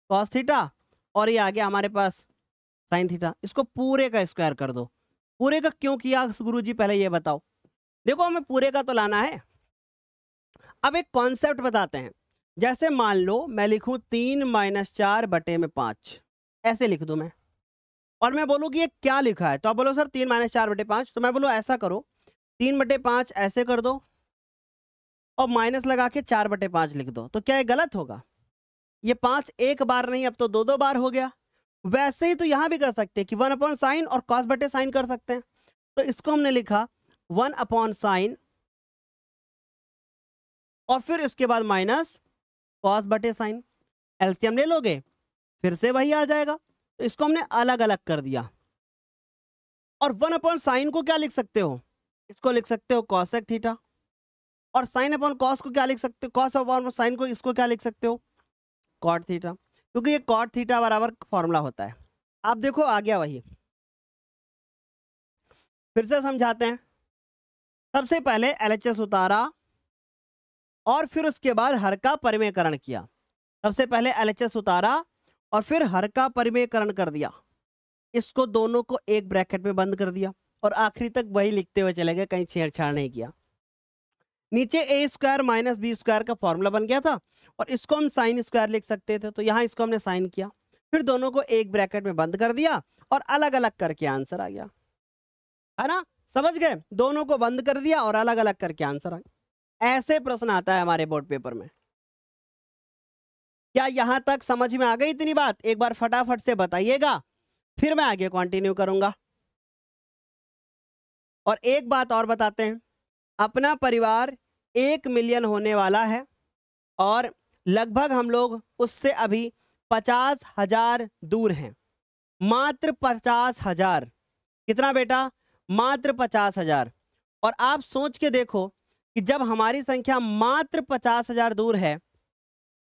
कॉस थीटा और ये आ गया हमारे पास साइन थीटा इसको पूरे का स्क्वायर कर दो पूरे का क्यों किया गुरु जी पहले ये बताओ देखो हमें पूरे का तो लाना है अब एक कॉन्सेप्ट बताते हैं जैसे मान लो मैं लिखूं तीन माइनस चार बटे में पाँच ऐसे लिख दू मैं और मैं बोलूँ कि ये क्या लिखा है तो आप बोलो सर तीन माइनस चार बटे पाँच तो मैं बोलूँ ऐसा करो तीन बटे पाँच ऐसे कर दो और माइनस लगा के चार बटे पाँच लिख दो तो क्या ये गलत होगा ये पांच एक बार नहीं अब तो दो दो बार हो गया वैसे ही तो यहां भी कर सकते हैं कि वन अपॉन साइन और कॉस बटे साइन कर सकते हैं तो इसको हमने लिखा वन अपॉन साइन और फिर इसके बाद माइनस कॉस बटे साइन एल्सियम तो ले लोगे फिर से वही आ जाएगा तो इसको हमने अलग अलग कर दिया और वन अपॉन साइन को क्या लिख सकते हो इसको लिख सकते हो कॉस थीटा और साइन अपॉन कॉस को क्या लिख सकते हो कॉस अपॉन साइन को इसको क्या लिख सकते हो कॉट थीटा क्योंकि ये कॉट थीटा बराबर फॉर्मूला होता है आप देखो आ गया वही फिर से समझाते हैं सबसे पहले एल उतारा और फिर उसके बाद हर का परिमयकरण किया सबसे पहले एल उतारा और फिर हर का परिमयकरण कर दिया इसको दोनों को एक ब्रैकेट में बंद कर दिया और आखिरी तक वही लिखते हुए चले गए कहीं छेड़छाड़ नहीं किया नीचे A square minus B square का फॉर्मूला बन गया था और इसको हम साइन स्क्वायर लिख सकते थे तो यहाँ इसको हमने साइन किया फिर दोनों को एक ब्रैकेट में बंद कर दिया और अलग अलग करके आंसर आ गया है ना समझ गए दोनों को बंद कर दिया और अलग अलग करके आंसर आ गया ऐसे प्रश्न आता है हमारे बोर्ड पेपर में क्या यहां तक समझ में आ गई इतनी बात एक बार फटाफट से बताइएगा फिर मैं आगे कंटिन्यू करूंगा और एक बात और बताते हैं अपना परिवार एक मिलियन होने वाला है और लगभग हम लोग उससे अभी पचास हजार दूर हैं मात्र पचास हजार कितना बेटा मात्र पचास हजार और आप सोच के देखो कि जब हमारी संख्या मात्र पचास हजार दूर है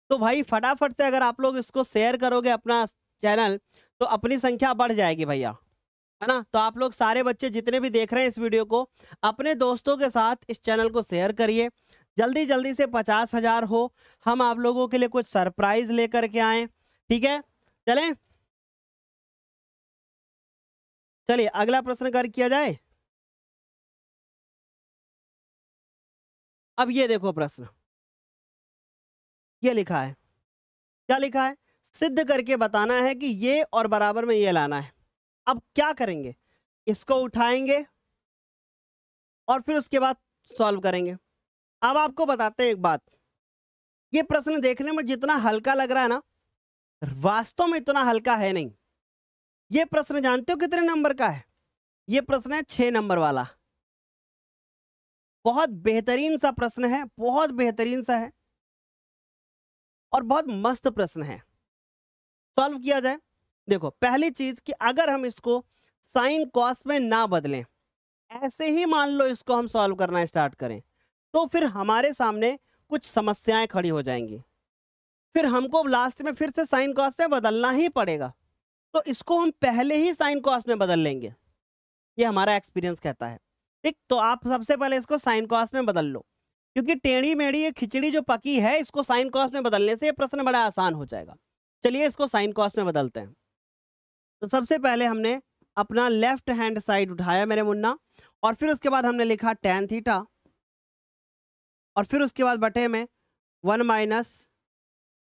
तो भाई फटाफट से अगर आप लोग इसको शेयर करोगे अपना चैनल तो अपनी संख्या बढ़ जाएगी भैया है ना तो आप लोग सारे बच्चे जितने भी देख रहे हैं इस वीडियो को अपने दोस्तों के साथ इस चैनल को शेयर करिए जल्दी जल्दी से पचास हजार हो हम आप लोगों के लिए कुछ सरप्राइज लेकर के आए ठीक है चले चलिए अगला प्रश्न कर किया जाए अब ये देखो प्रश्न ये लिखा है क्या लिखा है सिद्ध करके बताना है कि ये और बराबर में ये लाना है अब क्या करेंगे इसको उठाएंगे और फिर उसके बाद सॉल्व करेंगे अब आपको बताते हैं एक बात ये प्रश्न देखने में जितना हल्का लग रहा है ना वास्तव में इतना हल्का है नहीं ये प्रश्न जानते हो कितने नंबर का है ये प्रश्न है छ नंबर वाला बहुत बेहतरीन सा प्रश्न है बहुत बेहतरीन सा है और बहुत मस्त प्रश्न है सॉल्व किया जाए देखो पहली चीज कि अगर हम इसको साइन कॉस में ना बदलें ऐसे ही मान लो इसको हम सॉल्व करना स्टार्ट करें तो फिर हमारे सामने कुछ समस्याएं खड़ी हो जाएंगी फिर हमको लास्ट में फिर से साइन कॉस में बदलना ही पड़ेगा तो इसको हम पहले ही साइन कॉस में बदल लेंगे ये हमारा एक्सपीरियंस कहता है ठीक तो आप सबसे पहले इसको साइन कॉस में बदल लो क्योंकि टेढ़ी मेढ़ी ये खिचड़ी जो पकी है इसको साइन कॉस में बदलने से ये प्रश्न बड़ा आसान हो जाएगा चलिए इसको साइन कॉस में बदलते हैं तो सबसे पहले हमने अपना लेफ्ट हैंड साइड उठाया मेरे मुन्ना और फिर उसके बाद हमने लिखा टेन थीटा और फिर उसके बाद बटे में one minus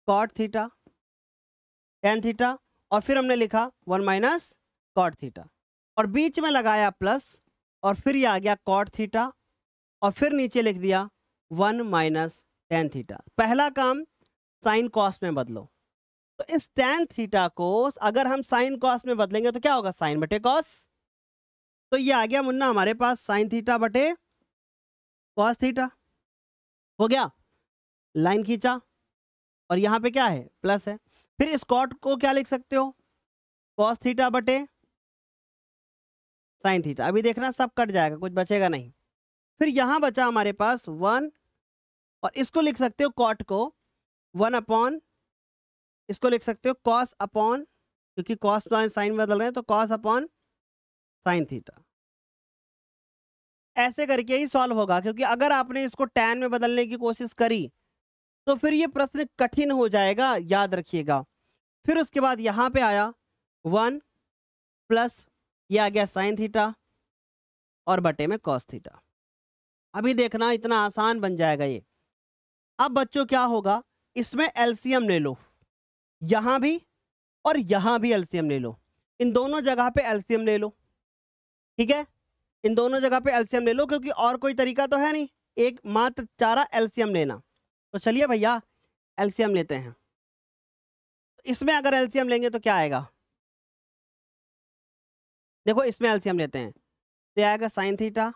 cot theta tan theta और फिर हमने लिखा वन माइनस कॉट थीटा और बीच में लगाया प्लस और फिर ये आ गया कॉट थीटा और फिर नीचे लिख दिया वन माइनस टेन थीटा पहला काम साइन कॉस में बदलो तो इस टेन थीटा को अगर हम साइन कॉस में बदलेंगे तो क्या होगा साइन बटे कॉस तो ये आ गया मुन्ना हमारे पास साइन थीटा बटे कॉस थीटा हो गया लाइन खींचा और यहां पे क्या है प्लस है फिर इस कॉट को क्या लिख सकते हो कॉस थीटा बटे साइन थीटा अभी देखना सब कट जाएगा कुछ बचेगा नहीं फिर यहां बचा हमारे पास वन और इसको लिख सकते हो कॉट को वन अपॉन इसको लिख सकते हो कॉस अपॉन क्योंकि कॉस साइन तो बदल रहे हैं तो कॉस अपॉन साइन थीटा ऐसे करके ही सॉल्व होगा क्योंकि अगर आपने इसको टैन में बदलने की कोशिश करी तो फिर ये प्रश्न कठिन हो जाएगा याद रखिएगा फिर उसके बाद यहां पे आया वन प्लस ये आ गया साइन थीटा और बटे में कॉस थीटा अभी देखना इतना आसान बन जाएगा ये अब बच्चों क्या होगा इसमें एल्सियम ले लो यहाँ भी और यहाँ भी एल्सियम ले लो इन दोनों जगह पे एल्सियम ले लो ठीक है इन दोनों जगह पे एल्सियम ले लो क्योंकि और कोई तरीका तो है नहीं एक मात्र चारा एल्सियम लेना तो चलिए भैया एल्सियम लेते हैं तो इसमें अगर एल्सियम लेंगे तो क्या आएगा देखो इसमें एल्सियम लेते हैं तो आएगा sine theta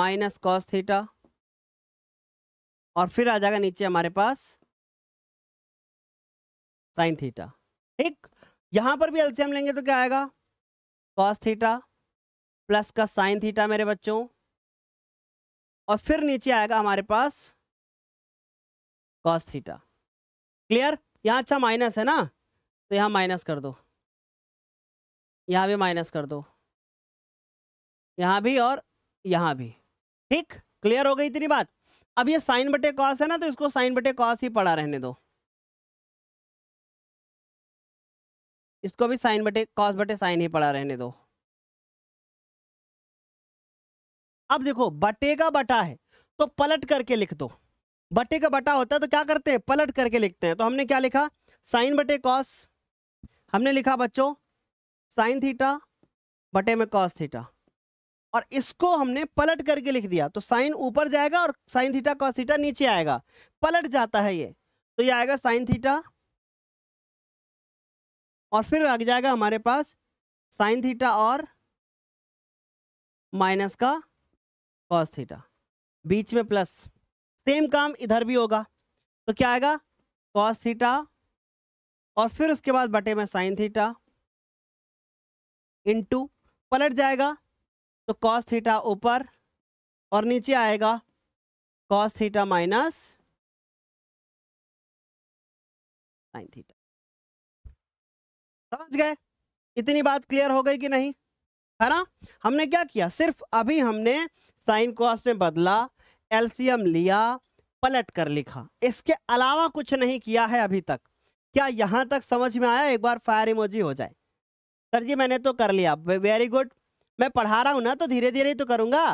minus cos theta और फिर आ जाएगा नीचे हमारे पास साइन थीटा ठीक यहां पर भी एलसीएम लेंगे तो क्या आएगा कॉस थीटा प्लस का साइन थीटा मेरे बच्चों और फिर नीचे आएगा हमारे पास कॉस थीटा क्लियर यहां अच्छा माइनस है ना तो यहां माइनस कर दो यहां भी माइनस कर दो यहां भी और यहां भी ठीक क्लियर हो गई इतनी बात अब ये साइन बटे कॉस है ना तो इसको साइन बटे कॉस ही पड़ा रहने दो इसको भी साइन बटे कॉस बटे साइन ही पड़ा रहने दो अब देखो बटे का बटा है तो पलट करके लिख दो बटे का बटा होता है तो क्या करते हैं पलट करके लिखते हैं तो हमने क्या लिखा साइन बटे कॉस हमने लिखा बच्चों साइन थीटा बटे में कॉस थीटा और इसको हमने पलट करके लिख दिया तो साइन ऊपर जाएगा और साइन थीटा कॉस थीटा नीचे आएगा पलट जाता है ये तो ये आएगा साइन थीटा और फिर लग जाएगा हमारे पास साइन थीटा और माइनस का कॉस थीटा बीच में प्लस सेम काम इधर भी होगा तो क्या आएगा कॉस थीटा और फिर उसके बाद बटे में साइन थीटा इनटू पलट जाएगा तो कॉस थीटा ऊपर और नीचे आएगा cos theta minus sine theta समझ गए इतनी बात क्लियर हो गई कि नहीं है ना हमने क्या किया सिर्फ अभी हमने साइन कॉस में बदला एलसीएम लिया पलट कर लिखा इसके अलावा कुछ नहीं किया है अभी तक क्या यहां तक समझ में आया एक बार फायर इमोजी हो जाए सर जी मैंने तो कर लिया वेरी गुड मैं पढ़ा रहा हूं ना तो धीरे धीरे ही तो करूंगा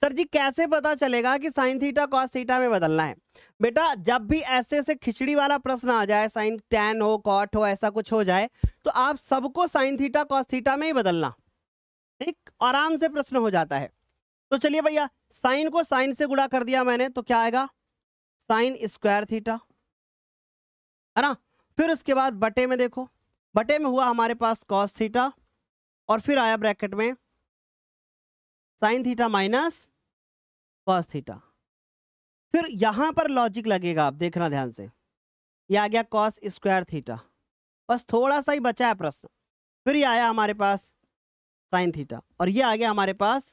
सर जी कैसे पता चलेगा कि साइन थीटा कॉस थीटा में बदलना है बेटा जब भी ऐसे से खिचड़ी वाला प्रश्न आ जाए साइन टैन हो कॉट हो ऐसा कुछ हो जाए तो आप सबको साइन थीटा कॉस थीटा में ही बदलना ठीक आराम से प्रश्न हो जाता है तो चलिए भैया साइन को साइन से गुड़ा कर दिया मैंने तो क्या आएगा साइन स्क्वायर थीटा है ना फिर उसके बाद बटे में देखो बटे में हुआ हमारे पास कॉस थीटा और फिर आया ब्रैकेट में sine theta minus cos theta फिर यहां पर लॉजिक लगेगा आप देखना ध्यान से ये आ गया कॉस स्क्वायर थीटा बस थोड़ा सा ही बचा है प्रश्न फिर ये आया हमारे पास साइन थीटा और ये आ गया हमारे पास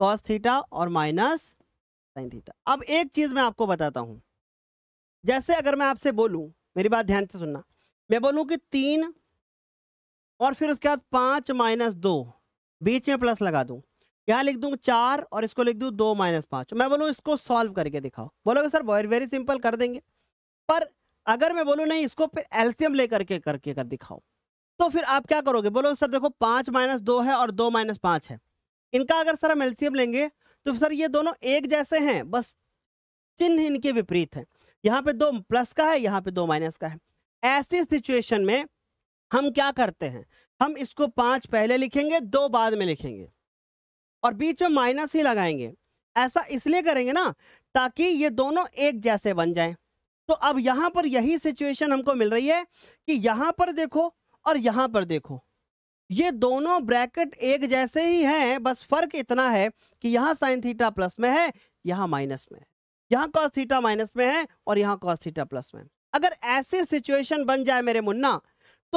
कॉस थीटा और माइनस साइन थीटा अब एक चीज़ मैं आपको बताता हूं जैसे अगर मैं आपसे बोलू मेरी बात ध्यान से सुनना मैं बोलूं कि तीन और फिर उसके बाद पांच माइनस दो बीच में प्लस लगा दूं यहाँ लिख दूँ चार और इसको लिख दूँ दो माइनस पाँच मैं बोलूँ इसको सॉल्व करके दिखाओ बोलोगे सर वेरी वेरी सिंपल कर देंगे पर अगर मैं बोलूँ नहीं इसको फिर एल्सियम ले करके करके कर दिखाओ तो फिर आप क्या करोगे बोलो सर देखो पाँच माइनस दो है और दो माइनस पाँच है इनका अगर सर हम एल्सियम लेंगे तो सर ये दोनों एक जैसे हैं बस चिन्ह इनके विपरीत हैं यहाँ पे दो प्लस का है यहाँ पे दो माइनस का है ऐसी सिचुएशन में हम क्या करते हैं हम इसको पाँच पहले लिखेंगे दो बाद में लिखेंगे और बीच में माइनस ही लगाएंगे ऐसा इसलिए करेंगे ना ताकि ये दोनों एक जैसे बन जाएं तो अब यहां पर यही सिचुएशन हमको मिल रही है कि यहां पर देखो और यहां पर देखो ये दोनों ब्रैकेट एक जैसे ही हैं बस फर्क इतना है कि यहां साइन थीटा प्लस में है यहां माइनस में है यहां कॉस थीटा माइनस में है और यहां कॉस थीटा प्लस में अगर ऐसी सिचुएशन बन जाए मेरे मुन्ना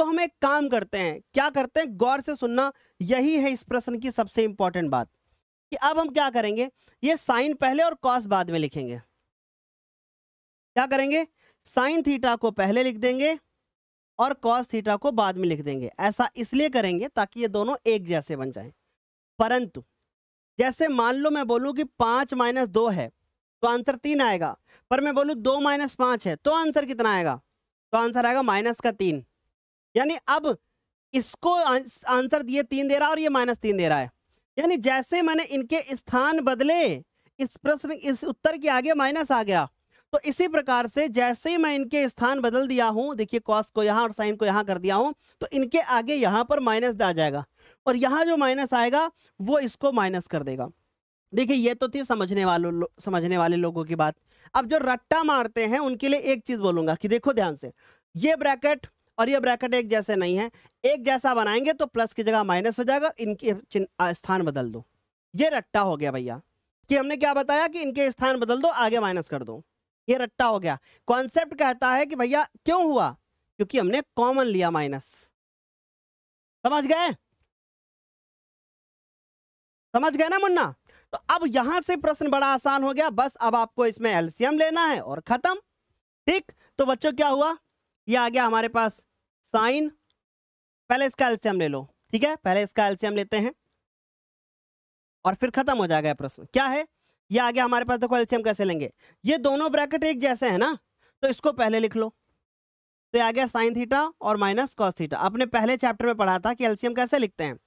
तो हम एक काम करते हैं क्या करते हैं गौर से सुनना यही है इस प्रश्न की सबसे इंपॉर्टेंट बात कि अब हम क्या करेंगे ये साइन पहले और कॉस बाद में लिखेंगे क्या करेंगे साइन थीटा को पहले लिख देंगे और कॉस थीटा को बाद में लिख देंगे ऐसा इसलिए करेंगे ताकि ये दोनों एक जैसे बन जाएं परंतु जैसे मान लो मैं बोलूं कि पांच माइनस दो है तो आंसर तीन आएगा पर मैं बोलूं दो माइनस पांच है तो आंसर कितना आएगा तो आंसर आएगा माइनस का तीन यानी अब इसको आंसर दिए तीन दे रहा है और ये माइनस तीन दे रहा है यानी जैसे मैंने इनके स्थान बदले इस प्रश्न इस उत्तर के आगे माइनस आ गया तो इसी प्रकार से जैसे ही मैं इनके स्थान बदल दिया हूं देखिए कॉस को यहां और साइन को यहां कर दिया हूं तो इनके आगे यहां पर माइनस आ जाएगा और यहां जो माइनस आएगा वो इसको माइनस कर देगा देखिए ये तो थी समझने वालों समझने वाले लोगों की बात अब जो रट्टा मारते हैं उनके लिए एक चीज बोलूंगा कि देखो ध्यान से ये ब्रैकेट और ये ब्रैकेट एक जैसे नहीं है एक जैसा बनाएंगे तो प्लस की जगह माइनस हो जाएगा इनके स्थान बदल दो ये रट्टा हो गया भैया कि हमने क्या बताया कि इनके स्थान बदल दो आगे माइनस कर दो ये रट्टा हो गया कॉन्सेप्ट कहता है कि भैया क्यों हुआ क्योंकि हमने कॉमन लिया माइनस समझ गए समझ गए ना मुन्ना तो अब यहां से प्रश्न बड़ा आसान हो गया बस अब आपको इसमें एलसीएम लेना है और खत्म ठीक तो बच्चों क्या हुआ ये आ गया हमारे पास साइन पहले इसका एल्सियम ले लो ठीक है पहले इसका एल्सियम लेते हैं और फिर खत्म हो जाएगा प्रश्न क्या है ये आ गया हमारे पास देखो एल्सियम कैसे लेंगे ये दोनों ब्रैकेट एक जैसे है ना तो इसको पहले लिख लो तो ये आ गया साइन थीटा और माइनस कॉस थीटा आपने पहले चैप्टर में पढ़ा था कि एल्सियम कैसे लिखते हैं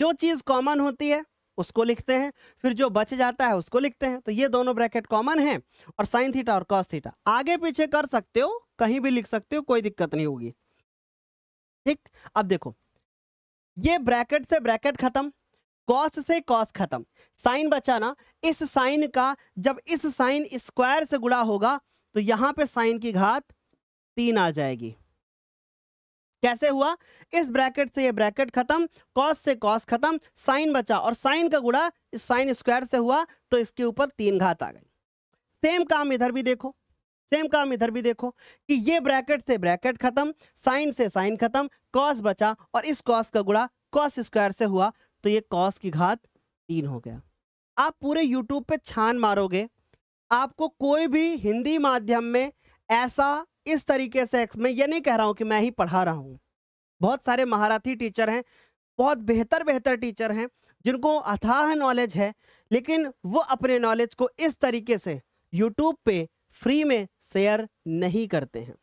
जो चीज कॉमन होती है उसको लिखते हैं फिर जो बच जाता है उसको लिखते हैं तो ये दोनों ब्रैकेट कॉमन है और साइन थीटा और कॉस थीटा आगे पीछे कर सकते हो कहीं भी लिख सकते हो कोई दिक्कत नहीं होगी ठीक अब देखो ये ब्रैकेट से ब्रैकेट खत्म कॉस से कॉस खत्म साइन बचाना इस साइन का जब इस साइन स्क्वायर से गुड़ा होगा तो यहां पे साइन की घात तीन आ जाएगी कैसे हुआ इस ब्रैकेट से ये ब्रैकेट खत्म कॉस से कॉस खत्म साइन बचा और साइन का गुड़ा इस साइन स्क्वायर से हुआ तो इसके ऊपर तीन घात आ गई सेम काम इधर भी देखो सेम काम इधर भी देखो कि ये ब्रैकेट से ब्रैकेट खत्म साइन से साइन खत्म कॉस बचा और इस कॉस का गुड़ा कॉस स्क्वायर से हुआ तो ये कॉस की घात तीन हो गया आप पूरे यूट्यूब पे छान मारोगे आपको कोई भी हिंदी माध्यम में ऐसा इस तरीके से मैं ये नहीं कह रहा हूँ कि मैं ही पढ़ा रहा हूँ बहुत सारे महाराथी टीचर हैं बहुत बेहतर बेहतर टीचर हैं जिनको अथाह नॉलेज है लेकिन वो अपने नॉलेज को इस तरीके से यूट्यूब पे फ्री में शेयर नहीं करते हैं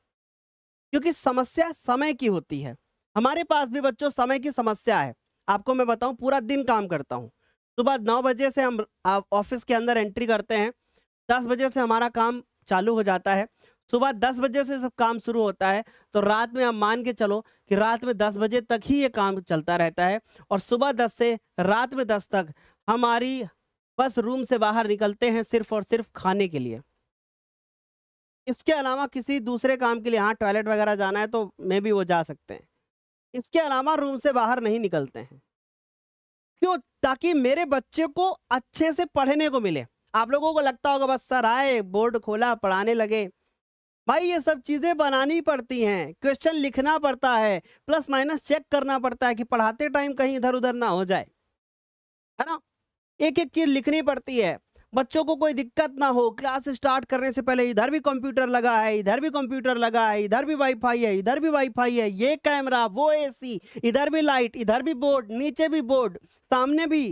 क्योंकि समस्या समय की होती है हमारे पास भी बच्चों समय की समस्या है आपको मैं बताऊं पूरा दिन काम करता हूं सुबह नौ बजे से हम ऑफिस के अंदर एंट्री करते हैं दस बजे से हमारा काम चालू हो जाता है सुबह दस बजे से सब काम शुरू होता है तो रात में हम मान के चलो कि रात में दस बजे तक ही ये काम चलता रहता है और सुबह दस से रात में दस तक हमारी बस रूम से बाहर निकलते हैं सिर्फ और सिर्फ खाने के लिए इसके अलावा किसी दूसरे काम के लिए हाँ टॉयलेट वगैरह जाना है तो मे भी वो जा सकते हैं इसके अलावा रूम से बाहर नहीं निकलते हैं क्यों ताकि मेरे बच्चे को अच्छे से पढ़ने को मिले आप लोगों को लगता होगा बस सर आए बोर्ड खोला पढ़ाने लगे भाई ये सब चीज़ें बनानी पड़ती हैं क्वेश्चन लिखना पड़ता है प्लस माइनस चेक करना पड़ता है कि पढ़ाते टाइम कहीं इधर उधर ना हो जाए है ना एक एक चीज़ लिखनी पड़ती है बच्चों को कोई दिक्कत ना हो क्लास स्टार्ट करने से पहले इधर भी कंप्यूटर लगा है इधर भी कंप्यूटर लगा है इधर भी वाईफाई है इधर भी वाईफाई है ये कैमरा वो एसी इधर भी लाइट इधर भी बोर्ड नीचे भी बोर्ड सामने भी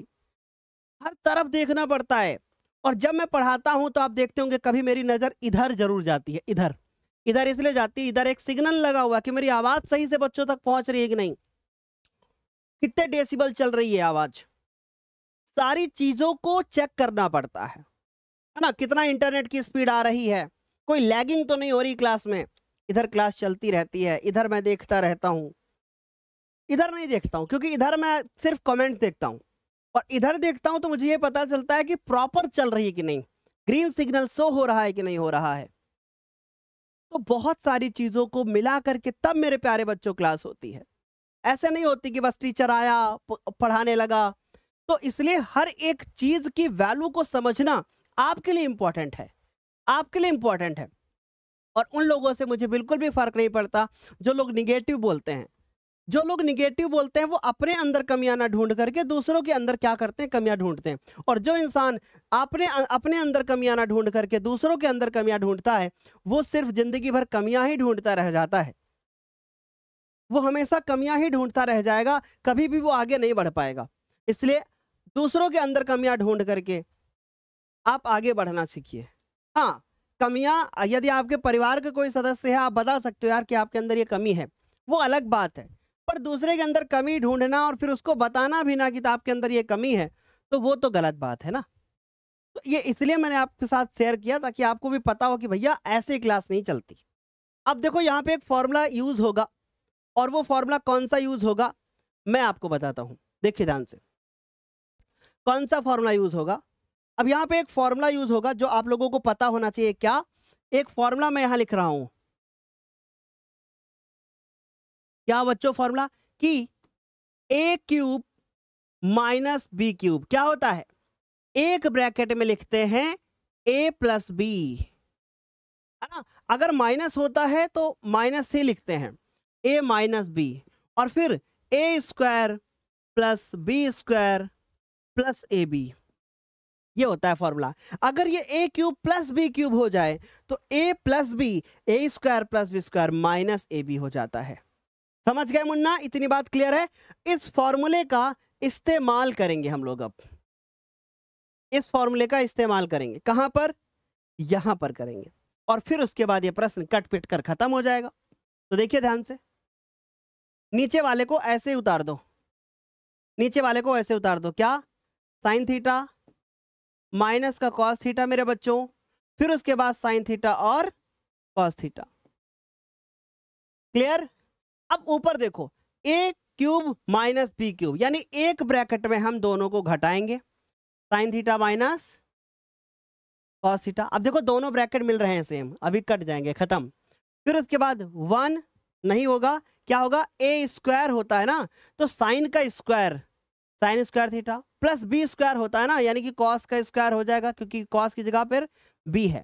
हर तरफ देखना पड़ता है और जब मैं पढ़ाता हूं तो आप देखते होंगे कभी मेरी नज़र इधर जरूर जाती है इधर इधर इसलिए जाती है इधर एक सिग्नल लगा हुआ कि मेरी आवाज़ सही से बच्चों तक पहुंच रही है कि नहीं कितने डेसिबल चल रही है आवाज़ सारी चीज़ों को चेक करना पड़ता है है ना कितना इंटरनेट की स्पीड आ रही है कोई लैगिंग तो नहीं हो रही क्लास में इधर क्लास चलती रहती है इधर मैं देखता रहता हूँ इधर नहीं देखता हूँ क्योंकि इधर मैं सिर्फ कमेंट देखता हूँ और इधर देखता हूँ तो मुझे ये पता चलता है कि प्रॉपर चल रही है कि नहीं ग्रीन सिग्नल शो हो रहा है कि नहीं हो रहा है तो बहुत सारी चीज़ों को मिला करके तब मेरे प्यारे बच्चों क्लास होती है ऐसे नहीं होती कि बस टीचर आया पढ़ाने लगा तो इसलिए हर एक चीज की वैल्यू को समझना आपके लिए इंपॉर्टेंट है आपके लिए इंपॉर्टेंट है और उन लोगों से मुझे बिल्कुल भी फर्क नहीं पड़ता जो लोग निगेटिव बोलते हैं जो लोग निगेटिव बोलते हैं वो अपने अंदर कमियां ना ढूंढ करके दूसरों के अंदर क्या करते हैं कमियां ढूंढते हैं और जो इंसान अपने अपने अंदर कमियां ना ढूंढ करके दूसरों के अंदर कमियां ढूंढता है वो सिर्फ जिंदगी भर कमियां ही ढूंढता रह जाता है वो हमेशा कमियां ही ढूंढता रह जाएगा कभी भी वो आगे नहीं बढ़ पाएगा इसलिए दूसरों के अंदर कमियां ढूंढ करके आप आगे बढ़ना सीखिए हाँ कमियां यदि आपके परिवार का कोई सदस्य है आप बता सकते हो यार कि आपके अंदर ये कमी है वो अलग बात है पर दूसरे के अंदर कमी ढूंढना और फिर उसको बताना भी ना कि तो आपके अंदर ये कमी है तो वो तो गलत बात है ना तो ये इसलिए मैंने आपके साथ शेयर किया ताकि आपको भी पता हो कि भैया ऐसे क्लास नहीं चलती अब देखो यहाँ पे एक फॉर्मूला यूज़ होगा और वो फॉर्मूला कौन सा यूज़ होगा मैं आपको बताता हूँ देखिए ध्यान से कौन सा फॉर्मूला यूज़ होगा अब यहाँ पे एक फॉर्मूला यूज़ होगा जो आप लोगों को पता होना चाहिए क्या एक फॉर्मूला मैं यहां लिख रहा हूं क्या बच्चों फॉर्मूला कि A cube minus B cube क्या होता है एक ब्रैकेट में लिखते हैं ए प्लस बी है ना अगर माइनस होता है तो माइनस से लिखते हैं ए माइनस बी और फिर A square plus B square plus A B ये होता है फॉर्मूला अगर ये A cube plus B cube हो जाए तो A plus B A square plus B square minus A B हो जाता है समझ गए मुन्ना इतनी बात क्लियर है इस फॉर्मूले का इस्तेमाल करेंगे हम लोग अब इस फॉर्मूले का इस्तेमाल करेंगे कहां पर यहां पर करेंगे और फिर उसके बाद ये प्रश्न कट पिट कर खत्म हो जाएगा तो देखिए ध्यान से नीचे वाले को ऐसे उतार दो नीचे वाले को ऐसे उतार दो क्या साइन थीटा माइनस का कॉस थीटा मेरे बच्चों फिर उसके बाद साइन थीटा और कॉस थीटा क्लियर अब ऊपर देखो A cube minus B cube यानी एक ब्रैकेट में हम दोनों को घटाएंगे sine theta minus cos theta अब देखो दोनों ब्रैकेट मिल रहे हैं सेम अभी कट जाएंगे खत्म फिर उसके बाद वन नहीं होगा क्या होगा ए स्क्वायर होता है ना तो साइन का square sine square theta plus B square होता है ना यानी कि कॉस का स्क्वायर हो जाएगा क्योंकि कॉस की जगह पर बी है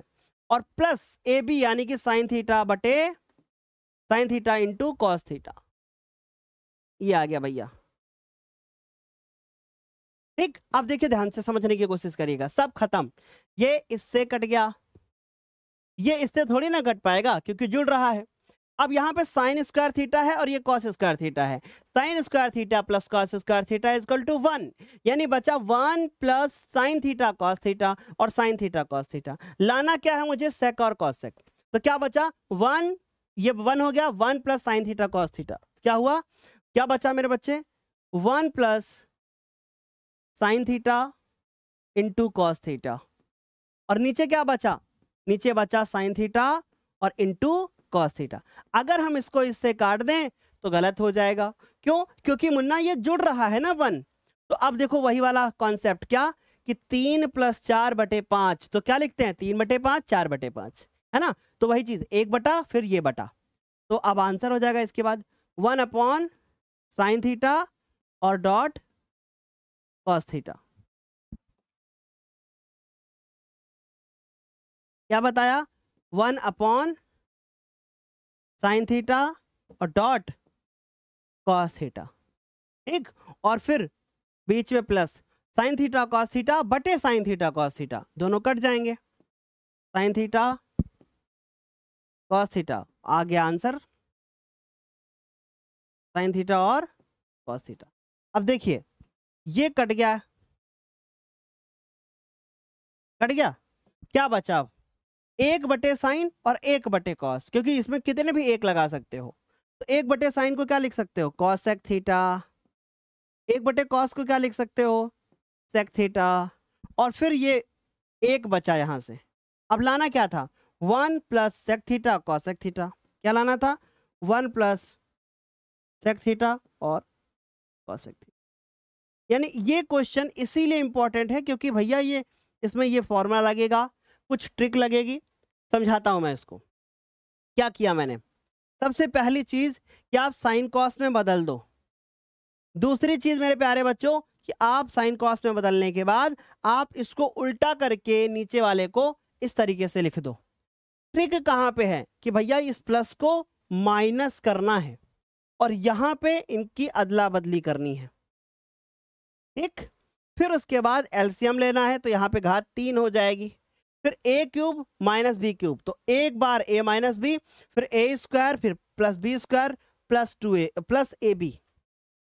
और प्लस ए बी यानी कि साइन थीटा बटे sine theta into cos theta ये आ गया भैया ठीक अब देखिए ध्यान से समझने की कोशिश करिएगा सब खत्म ये इससे कट गया ये इससे थोड़ी ना कट पाएगा क्योंकि जुड़ रहा है अब यहाँ पे साइन स्क्वायर थीटा है और ये कॉस स्क्वायर थीटा है sine square theta plus cos square theta is equal to one यानी बचा one plus sine theta cos theta और साइन थीटा कॉस थीटा लाना क्या है मुझे सेक और कॉस सेक तो क्या बचा वन ये वन हो गया one plus sine theta cos theta क्या हुआ क्या बचा मेरे बच्चे one plus sine theta into cos theta और नीचे क्या बचा नीचे बचा साइन थीटा और इंटू कॉस थीटा अगर हम इसको इससे काट दें तो गलत हो जाएगा क्यों क्योंकि मुन्ना ये जुड़ रहा है ना वन तो अब देखो वही वाला कॉन्सेप्ट क्या कि तीन प्लस चार बटे पांच तो क्या लिखते हैं तीन बटे पांच चार बटे पांच है ना तो वही चीज एक बटा फिर ये बटा तो अब आंसर हो जाएगा इसके बाद वन अपॉन साइन थीटा और डॉट कॉस थीटा क्या बताया वन अपॉन साइन थीटा और डॉट कॉस थीटा ठीक और फिर बीच में plus sine theta cos theta बटे साइन थीटा कॉस थीटा दोनों कट जाएंगे साइन थीटा कॉस थीटा आ गया आंसर साइन थीटा और कॉस थीटा अब देखिए ये कट गया कट गया क्या बचा अब एक बटे साइन और एक बटे कॉस क्योंकि इसमें कितने भी एक लगा सकते हो तो एक बटे साइन को क्या लिख सकते हो कॉस सेक थीटा एक बटे कॉस को क्या लिख सकते हो सेक थीटा और फिर ये एक बचा यहां से अब लाना क्या था one plus sec theta cosec theta क्या लाना था वन प्लस सेक थीटा और कॉस सेक थीटा यानी ये क्वेश्चन इसीलिए इंपॉर्टेंट है क्योंकि भैया ये इसमें ये फॉर्मूला लगेगा कुछ ट्रिक लगेगी समझाता हूँ मैं इसको क्या किया मैंने सबसे पहली चीज़ कि आप साइन कॉस्ट में बदल दो दूसरी चीज़ मेरे प्यारे बच्चों कि आप साइन कॉस्ट में बदलने के बाद आप इसको उल्टा करके नीचे वाले को इस तरीके से लिख दो ट्रिक कहाँ पे है कि भैया इस प्लस को माइनस करना है और यहाँ पे इनकी अदला बदली करनी है ठीक फिर उसके बाद एल्सियम लेना है तो यहाँ पे घात तीन हो जाएगी फिर A cube minus B cube तो एक बार ए माइनस बी फिर ए स्क्वायर फिर plus B square plus two A plus A B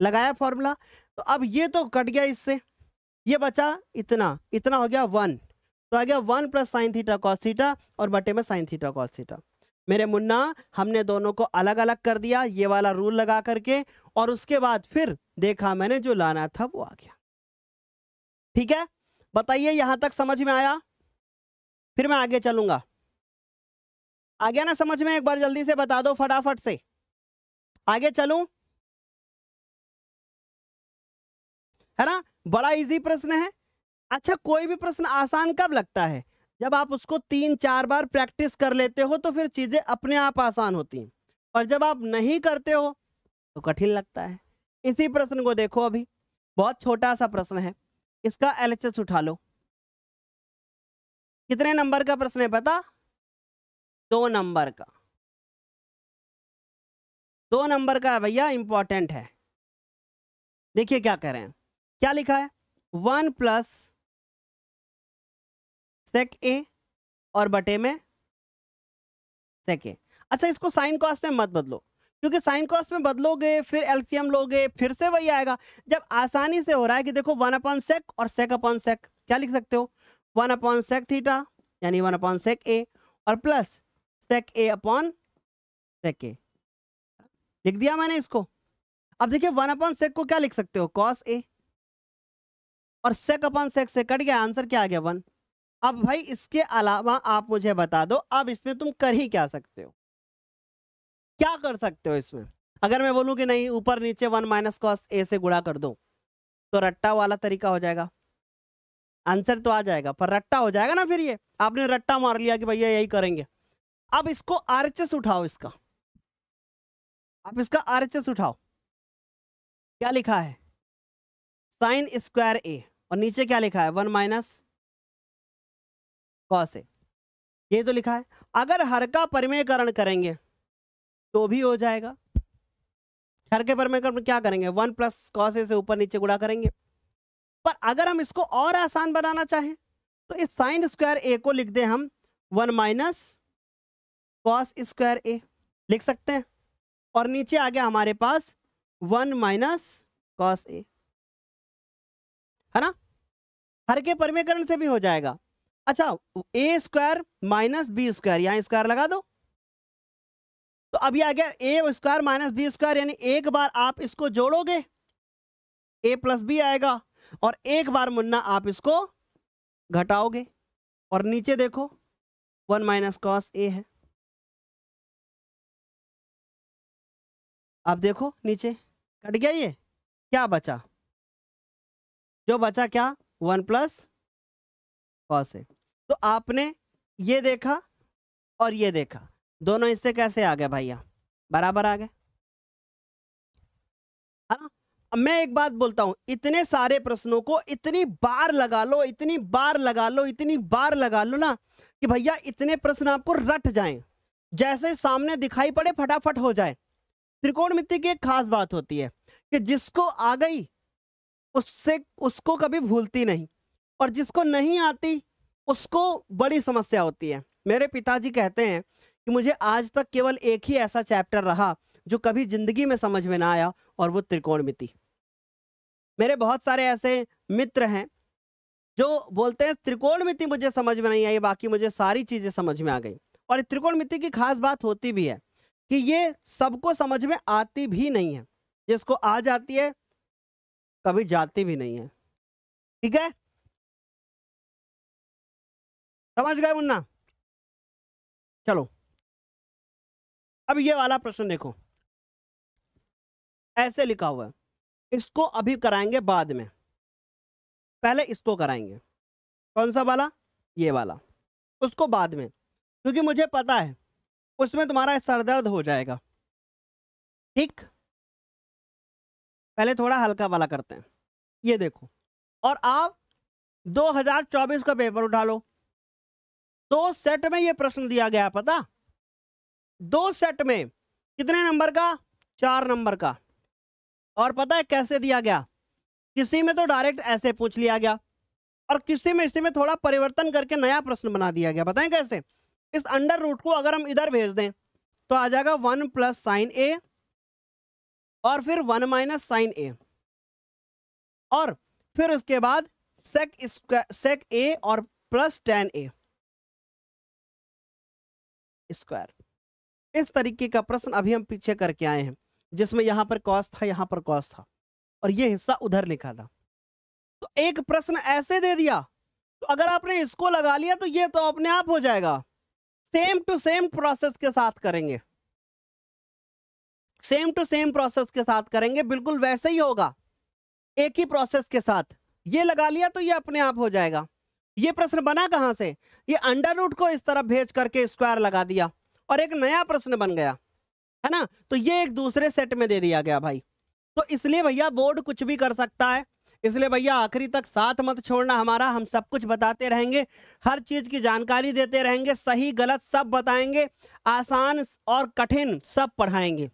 लगाया फॉर्मूला तो अब ये तो कट गया इससे ये बचा इतना इतना हो गया वन तो आ गया one plus sine theta cos theta और बटे में साइन थीटा कॉस थीटा मेरे मुन्ना हमने दोनों को अलग अलग कर दिया ये वाला रूल लगा करके और उसके बाद फिर देखा मैंने जो लाना था वो आ गया ठीक है बताइए यहां तक समझ में आया फिर मैं आगे चलूंगा आ गया ना समझ में एक बार जल्दी से बता दो फटाफट से आगे चलू है ना बड़ा इजी प्रश्न है अच्छा कोई भी प्रश्न आसान कब लगता है जब आप उसको तीन चार बार प्रैक्टिस कर लेते हो तो फिर चीज़ें अपने आप आसान होती हैं और जब आप नहीं करते हो तो कठिन लगता है इसी प्रश्न को देखो अभी बहुत छोटा सा प्रश्न है इसका एल उठा लो कितने नंबर का प्रश्न है पता दो नंबर का दो नंबर का भैया इंपॉर्टेंट है देखिए क्या कह रहे हैं क्या लिखा है वन प्लस सेक ए और बटे में सेक ए अच्छा इसको साइन कॉस में मत बदलो क्योंकि साइन कॉस में बदलोगे फिर एल्सियम लोगे फिर से वही आएगा जब आसानी से हो रहा है कि देखो वन अपॉन सेक और सेक अपॉन सेक क्या लिख सकते हो वन अपॉन सेक थीटा यानी वन अपॉन सेक ए और प्लस सेक ए अपॉन सेक ए लिख दिया मैंने इसको अब देखिए वन अपॉन सेक को क्या लिख सकते हो कॉस ए और सेक अपॉन सेक से कट गया आंसर क्या आ गया वन अब भाई इसके अलावा आप मुझे बता दो अब इसमें तुम कर ही क्या सकते हो क्या कर सकते हो इसमें अगर मैं बोलूं कि नहीं ऊपर नीचे वन माइनस कॉस ए से गुड़ा कर दो तो रट्टा वाला तरीका हो जाएगा आंसर तो आ जाएगा पर रट्टा हो जाएगा ना फिर ये आपने रट्टा मार लिया कि भैया यही करेंगे अब इसको आरएचएस उठाओ इसका आप इसका आरएचएस उठाओ क्या लिखा है साइन स्क्वायर ए और नीचे क्या लिखा है वन माइनस कॉस ए ये तो लिखा है अगर हर का परिमेयकरण करेंगे तो भी हो जाएगा हर के परिमेयकरण क्या करेंगे वन प्लस कॉस ए से ऊपर नीचे गुड़ा करेंगे पर अगर हम इसको और आसान बनाना चाहें तो इस साइन स्क्वायर ए को लिख दें हम one minus cos square A लिख सकते हैं और नीचे आ गया हमारे पास वन माइनस कॉस ए है ना हर के परमेकरण से भी हो जाएगा अच्छा A square minus B square यहां स्क्वायर लगा दो तो अब ये आ गया A square minus B square यानी एक बार आप इसको जोड़ोगे ए प्लस बी आएगा और एक बार मुन्ना आप इसको घटाओगे और नीचे देखो वन माइनस कॉस ए है आप देखो नीचे कट गया ये क्या बचा जो बचा क्या वन प्लस कॉस ए तो आपने ये देखा और ये देखा दोनों हिस्से कैसे आ गए भैया बराबर आ गए है हाँ? ना मैं एक बात बोलता हूं इतने सारे प्रश्नों को इतनी बार लगा लो इतनी बार लगा लो इतनी बार लगा लो ना कि भैया इतने प्रश्न आपको रट जाएं जैसे सामने दिखाई पड़े फटाफट हो जाए त्रिकोणमिति की एक खास बात होती है कि जिसको आ गई उससे उसको कभी भूलती नहीं और जिसको नहीं आती उसको बड़ी समस्या होती है मेरे पिताजी कहते हैं कि मुझे आज तक केवल एक ही ऐसा चैप्टर रहा जो कभी जिंदगी में समझ में ना आया और वो त्रिकोणमिति मेरे बहुत सारे ऐसे मित्र हैं जो बोलते हैं त्रिकोणमिति मुझे समझ में नहीं आई बाकी मुझे सारी चीज़ें समझ में आ गई और त्रिकोणमिति की खास बात होती भी है कि ये सबको समझ में आती भी नहीं है जिसको आ जाती है कभी जाती भी नहीं है ठीक है समझ गए मुन्ना चलो अब ये वाला प्रश्न देखो ऐसे लिखा हुआ है इसको अभी कराएंगे बाद में पहले इसको कराएंगे कौन सा वाला ये वाला उसको बाद में क्योंकि मुझे पता है उसमें तुम्हारा सर दर्द हो जाएगा ठीक पहले थोड़ा हल्का वाला करते हैं ये देखो और आप 2024 का पेपर उठा लो दो सेट में ये प्रश्न दिया गया पता दो सेट में कितने नंबर का चार नंबर का और पता है कैसे दिया गया किसी में तो डायरेक्ट ऐसे पूछ लिया गया और किसी में इसी में थोड़ा परिवर्तन करके नया प्रश्न बना दिया गया बताएं कैसे इस अंडर रूट को अगर हम इधर भेज दें तो आ जाएगा वन प्लस साइन ए और फिर वन माइनस साइन ए और फिर उसके बाद सेक स्क्वायर सेक ए और प्लस टेन ए स्क्वायर इस तरीके का प्रश्न अभी हम पीछे करके आए हैं जिसमें यहां पर कॉस था यहां पर कॉस था और ये हिस्सा उधर लिखा था तो एक प्रश्न ऐसे दे दिया तो अगर आपने इसको लगा लिया तो ये तो अपने आप हो जाएगा सेम टू सेम प्रोसेस के साथ करेंगे सेम टू सेम प्रोसेस के साथ करेंगे बिल्कुल वैसे ही होगा एक ही प्रोसेस के साथ ये लगा लिया तो ये अपने आप हो जाएगा ये प्रश्न बना कहां से ये अंडर रूट को इस तरह भेज करके स्क्वायर लगा दिया और एक नया प्रश्न बन गया है ना तो ये एक दूसरे सेट में दे दिया गया भाई तो इसलिए भैया बोर्ड कुछ भी कर सकता है इसलिए भैया आखिरी तक साथ मत छोड़ना हमारा हम सब कुछ बताते रहेंगे हर चीज़ की जानकारी देते रहेंगे सही गलत सब बताएंगे आसान और कठिन सब पढ़ाएंगे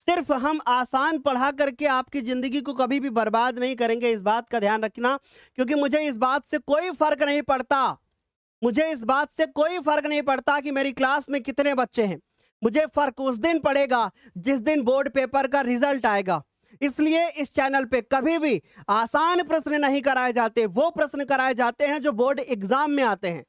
सिर्फ हम आसान पढ़ा करके आपकी ज़िंदगी को कभी भी बर्बाद नहीं करेंगे इस बात का ध्यान रखना क्योंकि मुझे इस बात से कोई फ़र्क नहीं पड़ता मुझे इस बात से कोई फ़र्क नहीं पड़ता कि मेरी क्लास में कितने बच्चे हैं मुझे फर्क उस दिन पड़ेगा जिस दिन बोर्ड पेपर का रिजल्ट आएगा इसलिए इस चैनल पे कभी भी आसान प्रश्न नहीं कराए जाते वो प्रश्न कराए जाते हैं जो बोर्ड एग्जाम में आते हैं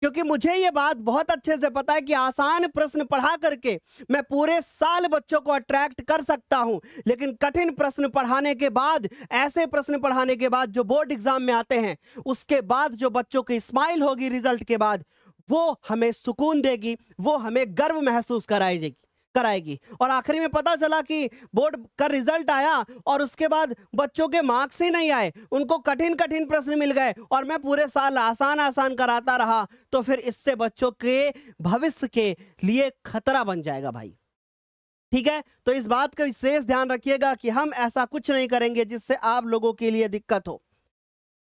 क्योंकि मुझे ये बात बहुत अच्छे से पता है कि आसान प्रश्न पढ़ा करके मैं पूरे साल बच्चों को अट्रैक्ट कर सकता हूँ लेकिन कठिन प्रश्न पढ़ाने के बाद ऐसे प्रश्न पढ़ाने के बाद जो बोर्ड एग्जाम में आते हैं उसके बाद जो बच्चों की स्माइल होगी रिजल्ट के बाद वो हमें सुकून देगी वो हमें गर्व महसूस कराएगी कराएगी और आखिरी में पता चला कि बोर्ड का रिजल्ट आया और उसके बाद बच्चों के मार्क्स ही नहीं आए उनको कठिन कठिन प्रश्न मिल गए और मैं पूरे साल आसान आसान कराता रहा तो फिर इससे बच्चों के भविष्य के लिए खतरा बन जाएगा भाई ठीक है तो इस बात का विशेष ध्यान रखिएगा कि हम ऐसा कुछ नहीं करेंगे जिससे आप लोगों के लिए दिक्कत हो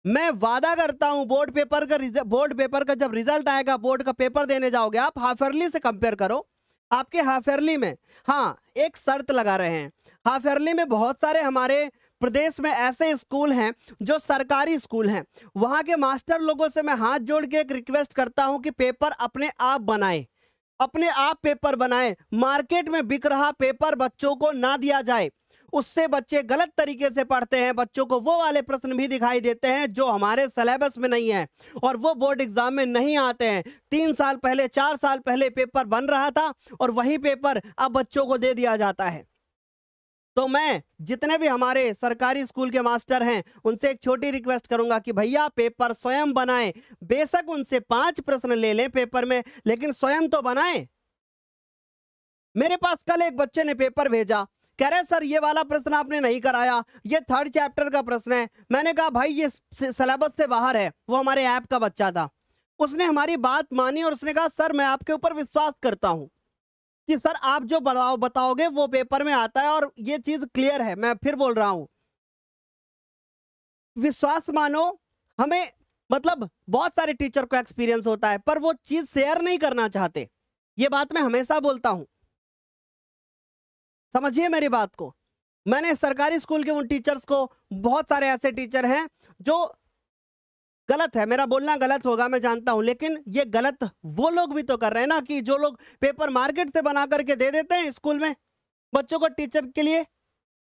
मैं वादा करता हूं बोर्ड पेपर का बोर्ड पेपर का जब रिजल्ट आएगा बोर्ड का पेपर देने जाओगे आप हाफ से कंपेयर करो आपके हाफ में हाँ एक शर्त लगा रहे हैं हाफ में बहुत सारे हमारे प्रदेश में ऐसे स्कूल हैं जो सरकारी स्कूल हैं वहाँ के मास्टर लोगों से मैं हाथ जोड़ के एक रिक्वेस्ट करता हूँ कि पेपर अपने आप बनाए अपने आप पेपर बनाए मार्केट में बिक रहा पेपर बच्चों को ना दिया जाए उससे बच्चे गलत तरीके से पढ़ते हैं बच्चों को वो वाले प्रश्न भी दिखाई देते हैं जो हमारे सिलेबस में नहीं है और वो बोर्ड एग्जाम में नहीं आते हैं तीन साल पहले चार साल पहले पेपर बन रहा था और वही पेपर अब बच्चों को दे दिया जाता है तो मैं जितने भी हमारे सरकारी स्कूल के मास्टर हैं उनसे एक छोटी रिक्वेस्ट करूंगा कि भैया पेपर स्वयं बनाए बेशक उनसे पांच प्रश्न ले लें पेपर में लेकिन स्वयं तो बनाए मेरे पास कल एक बच्चे ने पेपर भेजा कह रहे सर ये वाला प्रश्न आपने नहीं कराया ये थर्ड चैप्टर का प्रश्न है मैंने कहा भाई ये सिलेबस से बाहर है वो हमारे ऐप का बच्चा था उसने हमारी बात मानी और उसने कहा सर मैं आपके ऊपर विश्वास करता हूँ कि सर आप जो बताओ बताओगे वो पेपर में आता है और ये चीज क्लियर है मैं फिर बोल रहा हूं विश्वास मानो हमें मतलब बहुत सारे टीचर को एक्सपीरियंस होता है पर वो चीज शेयर नहीं करना चाहते ये बात मैं हमेशा बोलता हूं समझिए मेरी बात को मैंने सरकारी स्कूल के उन टीचर्स को बहुत सारे ऐसे टीचर हैं जो गलत है मेरा बोलना गलत होगा मैं जानता हूं लेकिन ये गलत वो लोग भी तो कर रहे हैं ना कि जो लोग पेपर मार्केट से बना करके दे देते हैं स्कूल में बच्चों को टीचर के लिए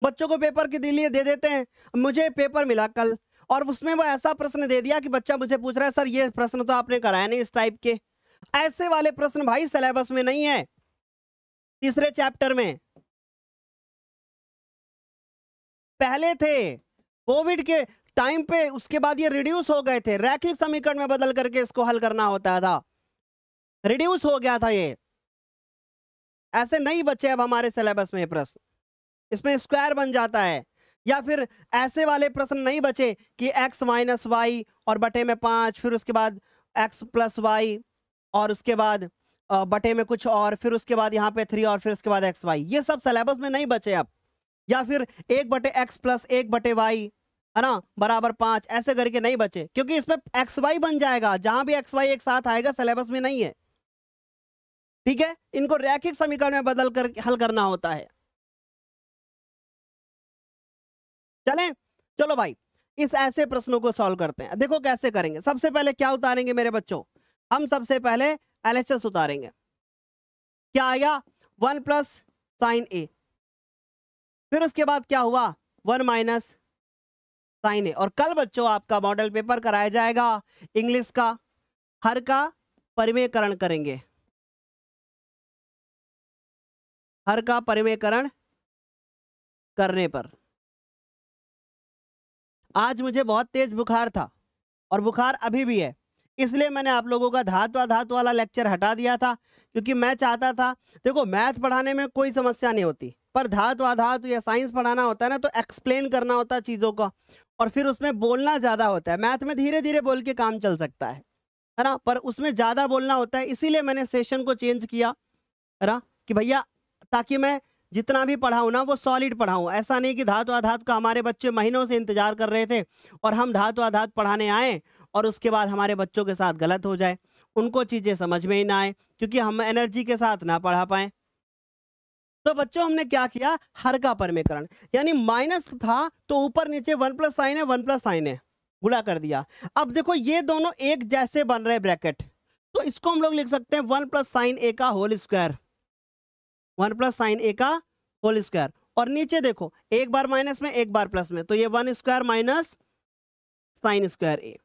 बच्चों को पेपर के लिए दे देते हैं मुझे पेपर मिला कल और उसमें वो ऐसा प्रश्न दे दिया कि बच्चा मुझे पूछ रहा है सर ये प्रश्न तो आपने कराया नहीं इस टाइप के ऐसे वाले प्रश्न भाई सिलेबस में नहीं है तीसरे चैप्टर में पहले थे कोविड के टाइम पे उसके बाद ये रिड्यूस हो गए थे रैखिक समीकरण में बदल करके इसको हल करना होता था रिड्यूस हो गया था ये ऐसे नहीं बचे अब हमारे सिलेबस में प्रश्न इसमें स्क्वायर बन जाता है या फिर ऐसे वाले प्रश्न नहीं बचे कि x माइनस वाई और बटे में पांच फिर उसके बाद x प्लस वाई और उसके बाद बटे में कुछ और फिर उसके बाद यहाँ पे थ्री और फिर उसके बाद एक्स वाई ये सब सिलेबस में नहीं बचे अब या फिर एक बटे एक्स प्लस एक बटे वाई है ना बराबर पांच ऐसे करके नहीं बचे क्योंकि इसमें एक्स वाई बन जाएगा जहां भी एक्स वाई एक साथ आएगा सिलेबस में नहीं है ठीक है इनको रैखिक समीकरण में बदल कर हल करना होता है चले चलो भाई इस ऐसे प्रश्नों को सॉल्व करते हैं देखो कैसे करेंगे सबसे पहले क्या उतारेंगे मेरे बच्चों हम सबसे पहले एलएसएस उतारेंगे क्या आया वन प्लस साइन ए फिर उसके बाद क्या हुआ वन माइनस साइन ए और कल बच्चों आपका मॉडल पेपर कराया जाएगा इंग्लिश का हर का परिमेयकरण करेंगे हर का परिमेयकरण करने पर आज मुझे बहुत तेज बुखार था और बुखार अभी भी है इसलिए मैंने आप लोगों का धातु धातु वाला लेक्चर हटा दिया था क्योंकि मैं चाहता था देखो मैथ पढ़ाने में कोई समस्या नहीं होती पर धातु आधातु या साइंस पढ़ाना होता है ना तो एक्सप्लेन करना होता है चीज़ों का और फिर उसमें बोलना ज़्यादा होता है मैथ में धीरे धीरे बोल के काम चल सकता है है ना पर उसमें ज़्यादा बोलना होता है इसीलिए मैंने सेशन को चेंज किया है ना कि भैया ताकि मैं जितना भी पढ़ाऊँ ना वो सॉलिड पढ़ाऊँ ऐसा नहीं कि धातु आधात का हमारे बच्चे महीनों से इंतजार कर रहे थे और हम धातु आधात पढ़ाने आए और उसके बाद हमारे बच्चों के साथ गलत हो जाए उनको चीज़ें समझ में ही ना आए क्योंकि हम एनर्जी के साथ ना पढ़ा पाए तो बच्चों हमने क्या किया हर का परमेकरण यानी माइनस था तो ऊपर नीचे वन प्लस साइन है वन प्लस साइन है गुड़ा कर दिया अब देखो ये दोनों एक जैसे बन रहे ब्रैकेट तो इसको हम लोग लिख सकते हैं वन प्लस साइन ए का whole square one plus sine A का होल स्क्वायर और नीचे देखो एक बार माइनस में एक बार प्लस में तो ये one square minus sine square A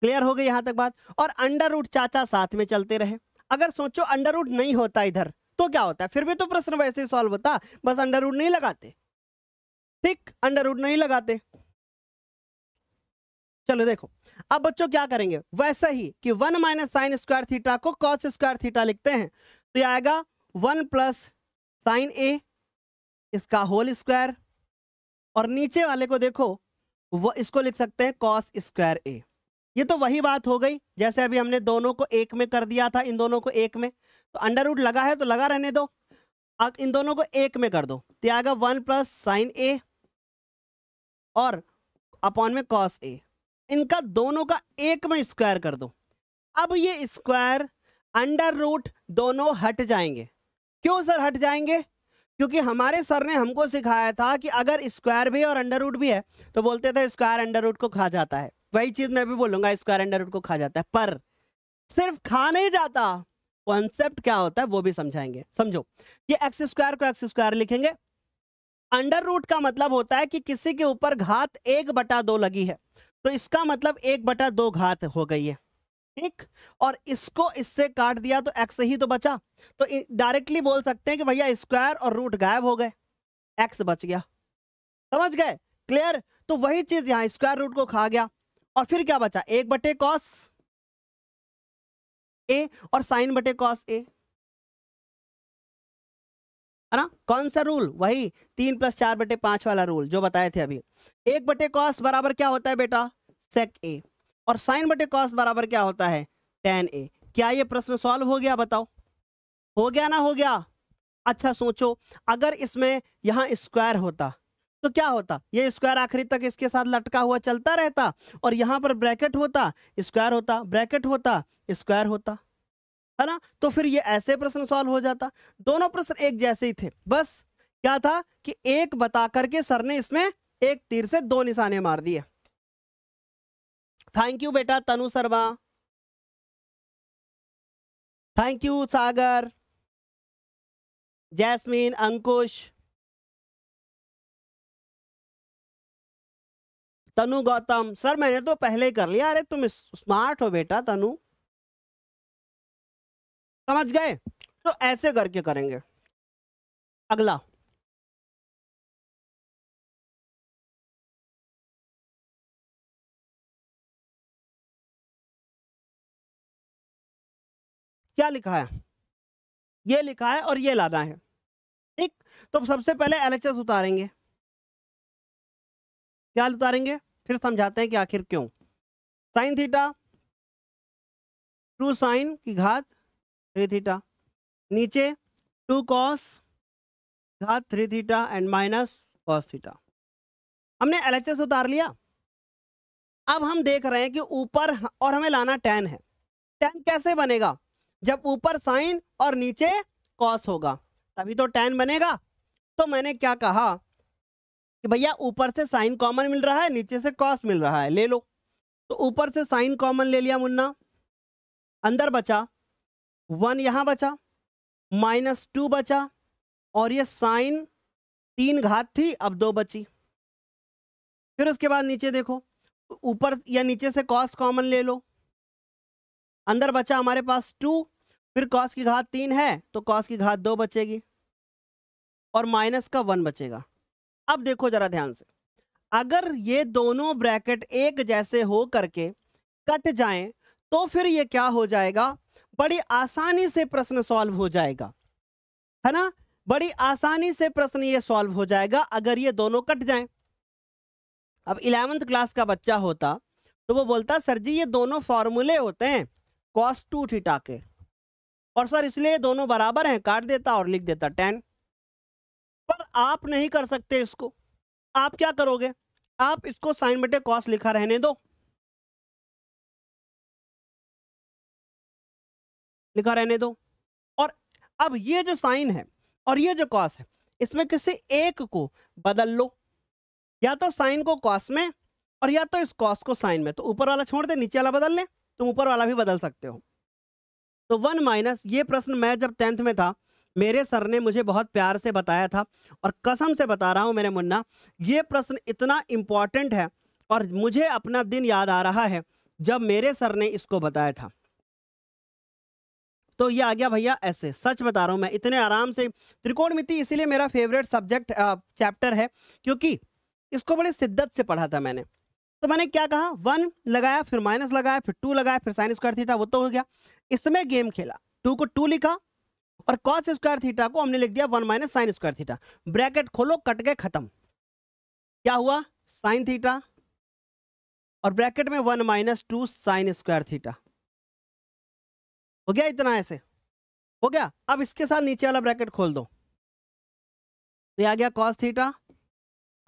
clear हो गई यहां तक बात और अंडर रूट चाचा साथ में चलते रहे अगर सोचो अंडर रूट नहीं होता इधर तो क्या होता है फिर भी तो प्रश्न वैसे ही सॉल्व होता बस अंडर रूट नहीं लगाते ठीक अंडर रूट नहीं लगाते चलो देखो अब बच्चों क्या करेंगे वैसा ही कि one minus sine square theta को कॉस स्क्वायर थीटा लिखते हैं तो यह आएगा वन प्लस साइन ए इसका होल स्क्वायर और नीचे वाले को देखो वो इसको लिख सकते हैं कॉस स्क्वायर ए ये तो वही बात हो गई जैसे अभी हमने दोनों को एक में कर दिया था इन दोनों को एक में तो अंडर रूट लगा है तो लगा रहने दो अब इन दोनों को एक में कर दो तो आएगा वन प्लस साइन ए और अपॉन में कॉस ए इनका दोनों का एक में स्क्वायर कर दो अब ये स्क्वायर अंडर रूट दोनों हट जाएंगे क्यों सर हट जाएंगे क्योंकि हमारे सर ने हमको सिखाया था कि अगर स्क्वायर भी और अंडर रूट भी है तो बोलते थे स्क्वायर अंडर रूट को खा जाता है वही चीज मैं भी बोलूंगा स्क्वायर अंडर रूट को खा जाता है पर सिर्फ खा नहीं जाता कॉन्सेप्ट क्या होता है वो भी समझाएंगे समझो ये एक्स स्क्वायर को एक्स स्क्वायर लिखेंगे अंडर रूट का मतलब होता है कि किसी के ऊपर घात एक बटा दो लगी है तो इसका मतलब एक बटा दो घात हो गई है ठीक और इसको इससे काट दिया तो एक्स ही तो बचा तो डायरेक्टली बोल सकते हैं कि भैया स्क्वायर और रूट गायब हो गए एक्स बच गया समझ गए क्लियर तो वही चीज यहाँ स्क्वायर रूट को खा गया और फिर क्या बचा एक बटे कॉस ए और साइन बटे कॉस ए है ना कौन सा रूल वही तीन प्लस चार बटे पांच वाला रूल जो बताए थे अभी एक बटे कॉस बराबर क्या होता है बेटा सेक ए और साइन बटे कॉस बराबर क्या होता है टेन ए क्या ये प्रश्न सॉल्व हो गया बताओ हो गया ना हो गया अच्छा सोचो अगर इसमें यहां स्क्वायर होता तो क्या होता ये स्क्वायर आखिरी तक इसके साथ लटका हुआ चलता रहता और यहां पर ब्रैकेट होता स्क्वायर होता ब्रैकेट होता स्क्वायर होता है ना तो फिर ये ऐसे प्रश्न सॉल्व हो जाता दोनों प्रश्न एक जैसे ही थे बस क्या था कि एक बता करके सर ने इसमें एक तीर से दो निशाने मार दिए थैंक यू बेटा Tanu Sharma thank you Sagar Jasmine Ankush Tanu Gautam sir मैंने तो पहले ही कर लिया अरे तुम स्मार्ट हो बेटा तनु समझ गए तो ऐसे करके करेंगे अगला क्या लिखा है ये लिखा है और ये लाना है ठीक तो सबसे पहले एल उतारेंगे क्या उतारेंगे फिर समझाते हैं कि आखिर क्यों साइन थीटा टू साइन की घात थ्री थीटा नीचे टू कॉस घात three theta and minus cos theta हमने एल उतार लिया अब हम देख रहे हैं कि ऊपर और हमें लाना टेन है टेन कैसे बनेगा जब ऊपर साइन और नीचे कॉस होगा तभी तो टेन बनेगा तो मैंने क्या कहा कि भैया ऊपर से साइन कॉमन मिल रहा है नीचे से कॉस मिल रहा है ले लो तो ऊपर से साइन कॉमन ले लिया मुन्ना अंदर बचा वन यहाँ बचा माइनस टू बचा और ये साइन तीन घात थी अब दो बची फिर उसके बाद नीचे देखो ऊपर या नीचे से कॉस कॉमन ले लो अंदर बचा हमारे पास टू फिर कॉस की घात तीन है तो कॉस की घात दो बचेगी और माइनस का वन बचेगा अब देखो जरा ध्यान से अगर ये दोनों ब्रैकेट एक जैसे हो करके कट जाएं तो फिर ये क्या हो जाएगा बड़ी आसानी से प्रश्न सॉल्व हो जाएगा है ना बड़ी आसानी से प्रश्न ये सॉल्व हो जाएगा अगर ये दोनों कट जाएं अब इलेवंथ क्लास का बच्चा होता तो वो बोलता सर जी ये दोनों फॉर्मूले होते हैं कॉस टू थीटा के और सर इसलिए दोनों बराबर हैं काट देता और लिख देता टेन पर आप नहीं कर सकते इसको आप क्या करोगे आप इसको साइन बटे कॉस लिखा रहने दो लिखा रहने दो और अब ये जो साइन है और ये जो कॉस है इसमें किसी एक को बदल लो या तो साइन को कॉस में और या तो इस कॉस को साइन में तो ऊपर वाला छोड़ दे नीचे वाला बदल ले तुम ऊपर वाला भी बदल सकते हो तो वन माइनस ये प्रश्न मैं जब टेंथ में था मेरे सर ने मुझे बहुत प्यार से बताया था और कसम से बता रहा हूँ मेरे मुन्ना ये प्रश्न इतना इम्पॉर्टेंट है और मुझे अपना दिन याद आ रहा है जब मेरे सर ने इसको बताया था तो ये आ गया भैया ऐसे सच बता रहा हूँ मैं इतने आराम से त्रिकोणमिति इसीलिए मेरा फेवरेट सब्जेक्ट चैप्टर है क्योंकि इसको बड़ी शिद्दत से पढ़ा था मैंने तो मैंने क्या कहा वन लगाया फिर माइनस लगाया फिर टू लगाया फिर साइन स्क्वायर थीटा वो तो हो गया इसमें गेम खेला टू को टू लिखा और कॉस स्क्वायर थीटा को हमने लिख दिया one minus sine square theta bracket खोलो कट गए खत्म क्या हुआ साइन थीटा और ब्रैकेट में one minus two sine square theta हो गया इतना ऐसे हो गया अब इसके साथ नीचे वाला ब्रैकेट खोल दो तो आ गया कॉस थीटा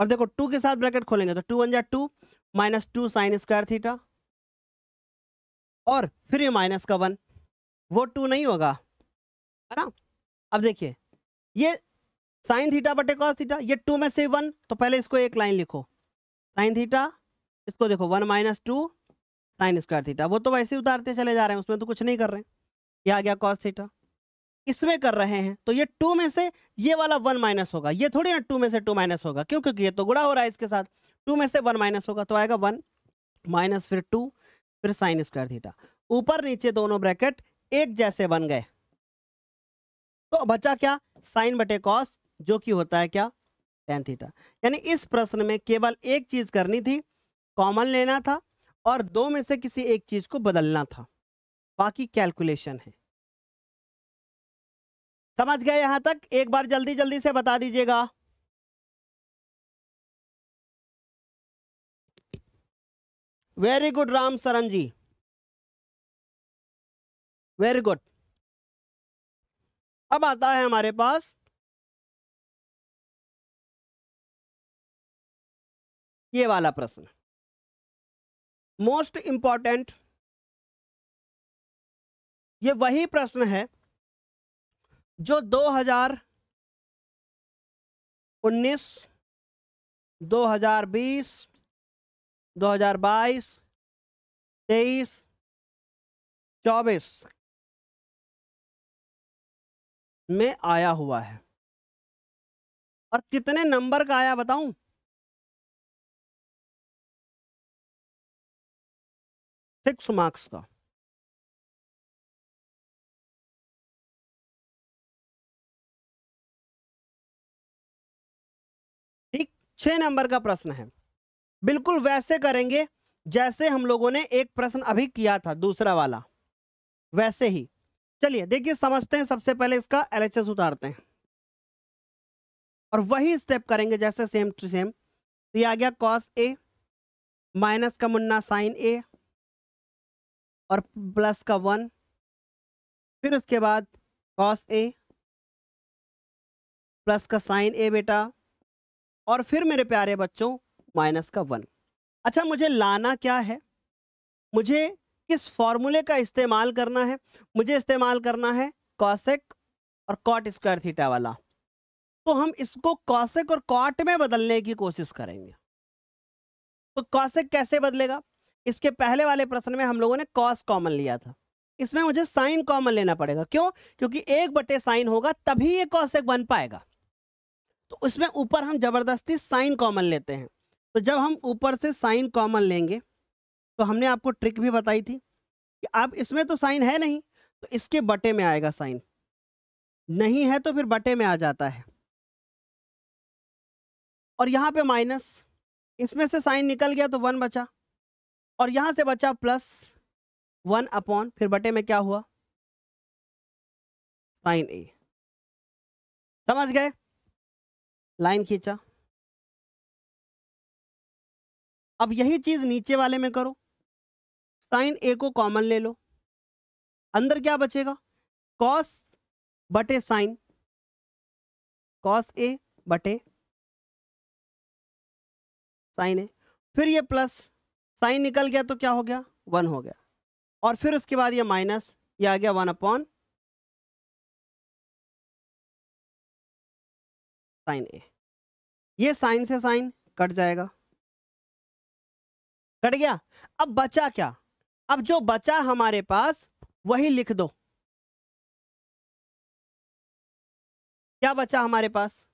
और देखो टू के साथ ब्रैकेट खोलेंगे तो टू वन जा two minus two sine square theta और फिर ये माइनस का वन वो टू नहीं होगा है ना अब देखिए ये साइन थीटा बटे कॉस थीटा ये टू में से वन तो पहले इसको एक लाइन लिखो साइन थीटा इसको देखो one minus two sine square theta वो तो वैसे उतारते चले जा रहे हैं उसमें तो कुछ नहीं कर रहे हैं ये आ गया कॉस थीटा इसमें कर रहे हैं तो ये टू में से ये वाला वन माइनस होगा ये थोड़ी ना टू में से टू माइनस होगा क्यों क्योंकि ये तो गुड़ा हो रहा है इसके साथ टू में से वन माइनस होगा तो आएगा वन माइनस फिर टू फिर साइन स्क्वायर थीटा ऊपर नीचे दोनों ब्रैकेट एक जैसे बन गए तो बचा क्या साइन बटे कॉस जो कि होता है क्या टेन थीटा यानी इस प्रश्न में केवल एक चीज करनी थी कॉमन लेना था और दो में से किसी एक चीज को बदलना था बाकी कैलकुलेशन है समझ गए यहां तक एक बार जल्दी जल्दी से बता दीजिएगा very good Ram Saran ji very good अब आता है हमारे पास ये वाला प्रश्न मोस्ट इंपॉर्टेंट ये वही प्रश्न है जो 2019, 2020, 2022, 23, 24 में आया हुआ है और कितने नंबर का आया बताऊं सिक्स मार्क्स का ठीक छह नंबर का प्रश्न है बिल्कुल वैसे करेंगे जैसे हम लोगों ने एक प्रश्न अभी किया था दूसरा वाला वैसे ही चलिए देखिए समझते हैं सबसे पहले इसका एल उतारते हैं और वही स्टेप करेंगे जैसे सेम टू सेम तो ये आ गया कॉस ए माइनस का मुन्ना साइन ए और प्लस का वन फिर उसके बाद कॉस ए प्लस का साइन ए बेटा और फिर मेरे प्यारे बच्चों माइनस का वन अच्छा मुझे लाना क्या है मुझे किस फॉर्मूले का इस्तेमाल करना है मुझे इस्तेमाल करना है कॉसेक और कॉट स्क्वायर थीटा वाला तो हम इसको कॉसेक और कॉट में बदलने की कोशिश करेंगे तो कॉसेक कैसे बदलेगा इसके पहले वाले प्रश्न में हम लोगों ने कॉस कॉमन लिया था इसमें मुझे साइन कॉमन लेना पड़ेगा क्यों क्योंकि एक बटे साइन होगा तभी ये कॉसेक बन पाएगा तो उसमें ऊपर हम जबरदस्ती साइन कॉमन लेते हैं तो जब हम ऊपर से साइन कॉमन लेंगे तो हमने आपको ट्रिक भी बताई थी कि अब इसमें तो साइन है नहीं तो इसके बटे में आएगा साइन नहीं है तो फिर बटे में आ जाता है और यहां पे माइनस इसमें से साइन निकल गया तो वन बचा और यहां से बचा प्लस वन अपॉन फिर बटे में क्या हुआ साइन ए समझ गए लाइन खींचा अब यही चीज नीचे वाले में करो साइन ए को कॉमन ले लो अंदर क्या बचेगा कॉस बटे साइन कॉस ए बटे साइन ए फिर ये प्लस साइन निकल गया तो क्या हो गया वन हो गया और फिर उसके बाद ये माइनस ये आ गया वन अपॉन साइन ए ये साइन से साइन कट जाएगा कट गया अब बचा क्या अब जो बचा हमारे पास वही लिख दो क्या बचा हमारे पास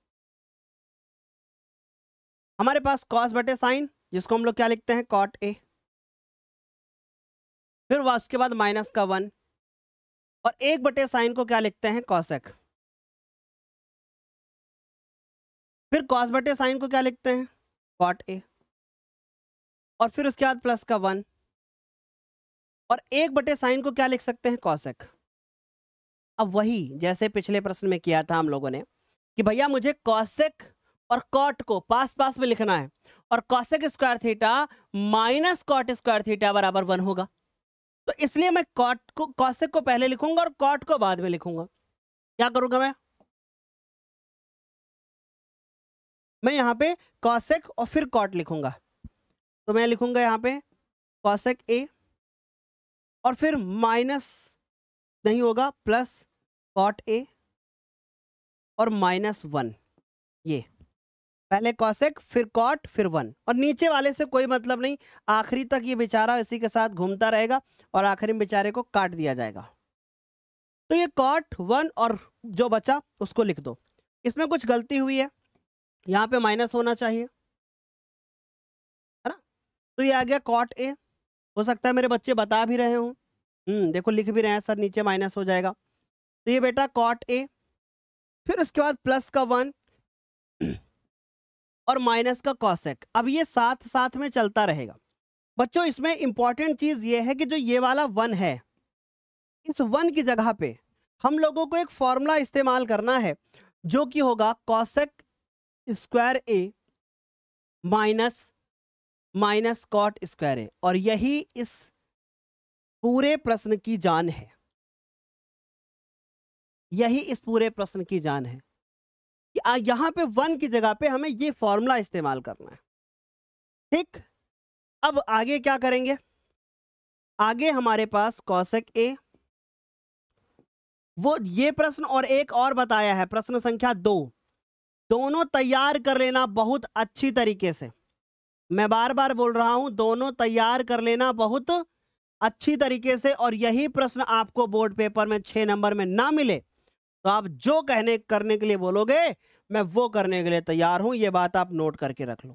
हमारे पास कॉस बटे साइन जिसको हम लोग क्या लिखते हैं कॉट ए फिर वह उसके बाद माइनस का वन और एक बटे साइन को क्या लिखते हैं कॉसेक फिर कॉस बटे साइन को क्या लिखते हैं कॉट ए और फिर उसके बाद प्लस का वन और एक बटे साइन को क्या लिख सकते हैं कॉसेक अब वही जैसे पिछले प्रश्न में किया था हम लोगों ने कि भैया मुझे कॉसेक और कॉट को पास पास में लिखना है और cosec square theta minus cot square theta बराबर वन होगा तो इसलिए मैं कॉट को कॉसेक को पहले लिखूंगा और कॉट को बाद में लिखूंगा क्या करूंगा मैं मैं यहां पे कॉसेक और फिर कॉट लिखूंगा तो मैं लिखूंगा यहां पे कॉसेक ए और फिर माइनस नहीं होगा प्लस कॉट ए और माइनस वन ये पहले कॉसेक फिर कॉट फिर वन और नीचे वाले से कोई मतलब नहीं आखिरी तक ये बेचारा इसी के साथ घूमता रहेगा और आखिरी में बेचारे को काट दिया जाएगा तो ये कॉट वन और जो बचा उसको लिख दो इसमें कुछ गलती हुई है यहाँ पे माइनस होना चाहिए है ना तो ये आ गया कॉट ए हो सकता है मेरे बच्चे बता भी रहे हों हम्म, देखो लिख भी रहे हैं सर नीचे माइनस हो जाएगा तो ये बेटा कॉट ए फिर उसके बाद प्लस का वन और माइनस का कॉसेक अब ये साथ साथ में चलता रहेगा बच्चों इसमें इंपॉर्टेंट चीज़ ये है कि जो ये वाला वन है इस वन की जगह पे हम लोगों को एक फॉर्मूला इस्तेमाल करना है जो कि होगा cosec square A minus minus cot square है और यही इस पूरे प्रश्न की जान है यही इस पूरे प्रश्न की जान है कि यहां पे वन की जगह पे हमें ये फॉर्मूला इस्तेमाल करना है ठीक अब आगे क्या करेंगे आगे हमारे पास कौशक ए वो ये प्रश्न और एक और बताया है प्रश्न संख्या दो दोनों तैयार कर लेना बहुत अच्छी तरीके से मैं बार बार बोल रहा हूं दोनों तैयार कर लेना बहुत अच्छी तरीके से और यही प्रश्न आपको बोर्ड पेपर में छः नंबर में ना मिले तो आप जो कहने करने के लिए बोलोगे मैं वो करने के लिए तैयार हूं ये बात आप नोट करके रख लो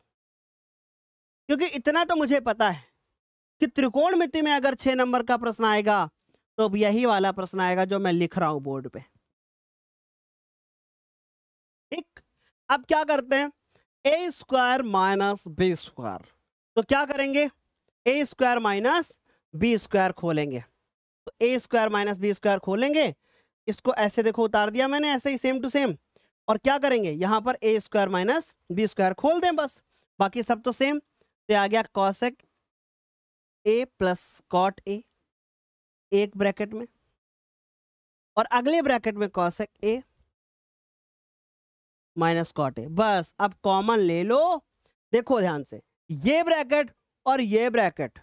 क्योंकि इतना तो मुझे पता है कि त्रिकोण मिति में अगर छः नंबर का प्रश्न आएगा तो अब यही वाला प्रश्न आएगा जो मैं लिख रहा हूं बोर्ड पे ठीक अब क्या करते हैं A square minus B square तो क्या करेंगे A square minus B square खोलेंगे तो A square minus B square खोलेंगे इसको ऐसे देखो उतार दिया मैंने ऐसे ही सेम टू सेम और क्या करेंगे यहाँ पर A square minus B square खोल दें बस बाकी सब तो सेम तो आ गया cosec A plus cot A एक ब्रैकेट में और अगले ब्रैकेट में cosec A minus cot A बस अब कॉमन ले लो देखो ध्यान से ये ब्रैकेट और ये ब्रैकेट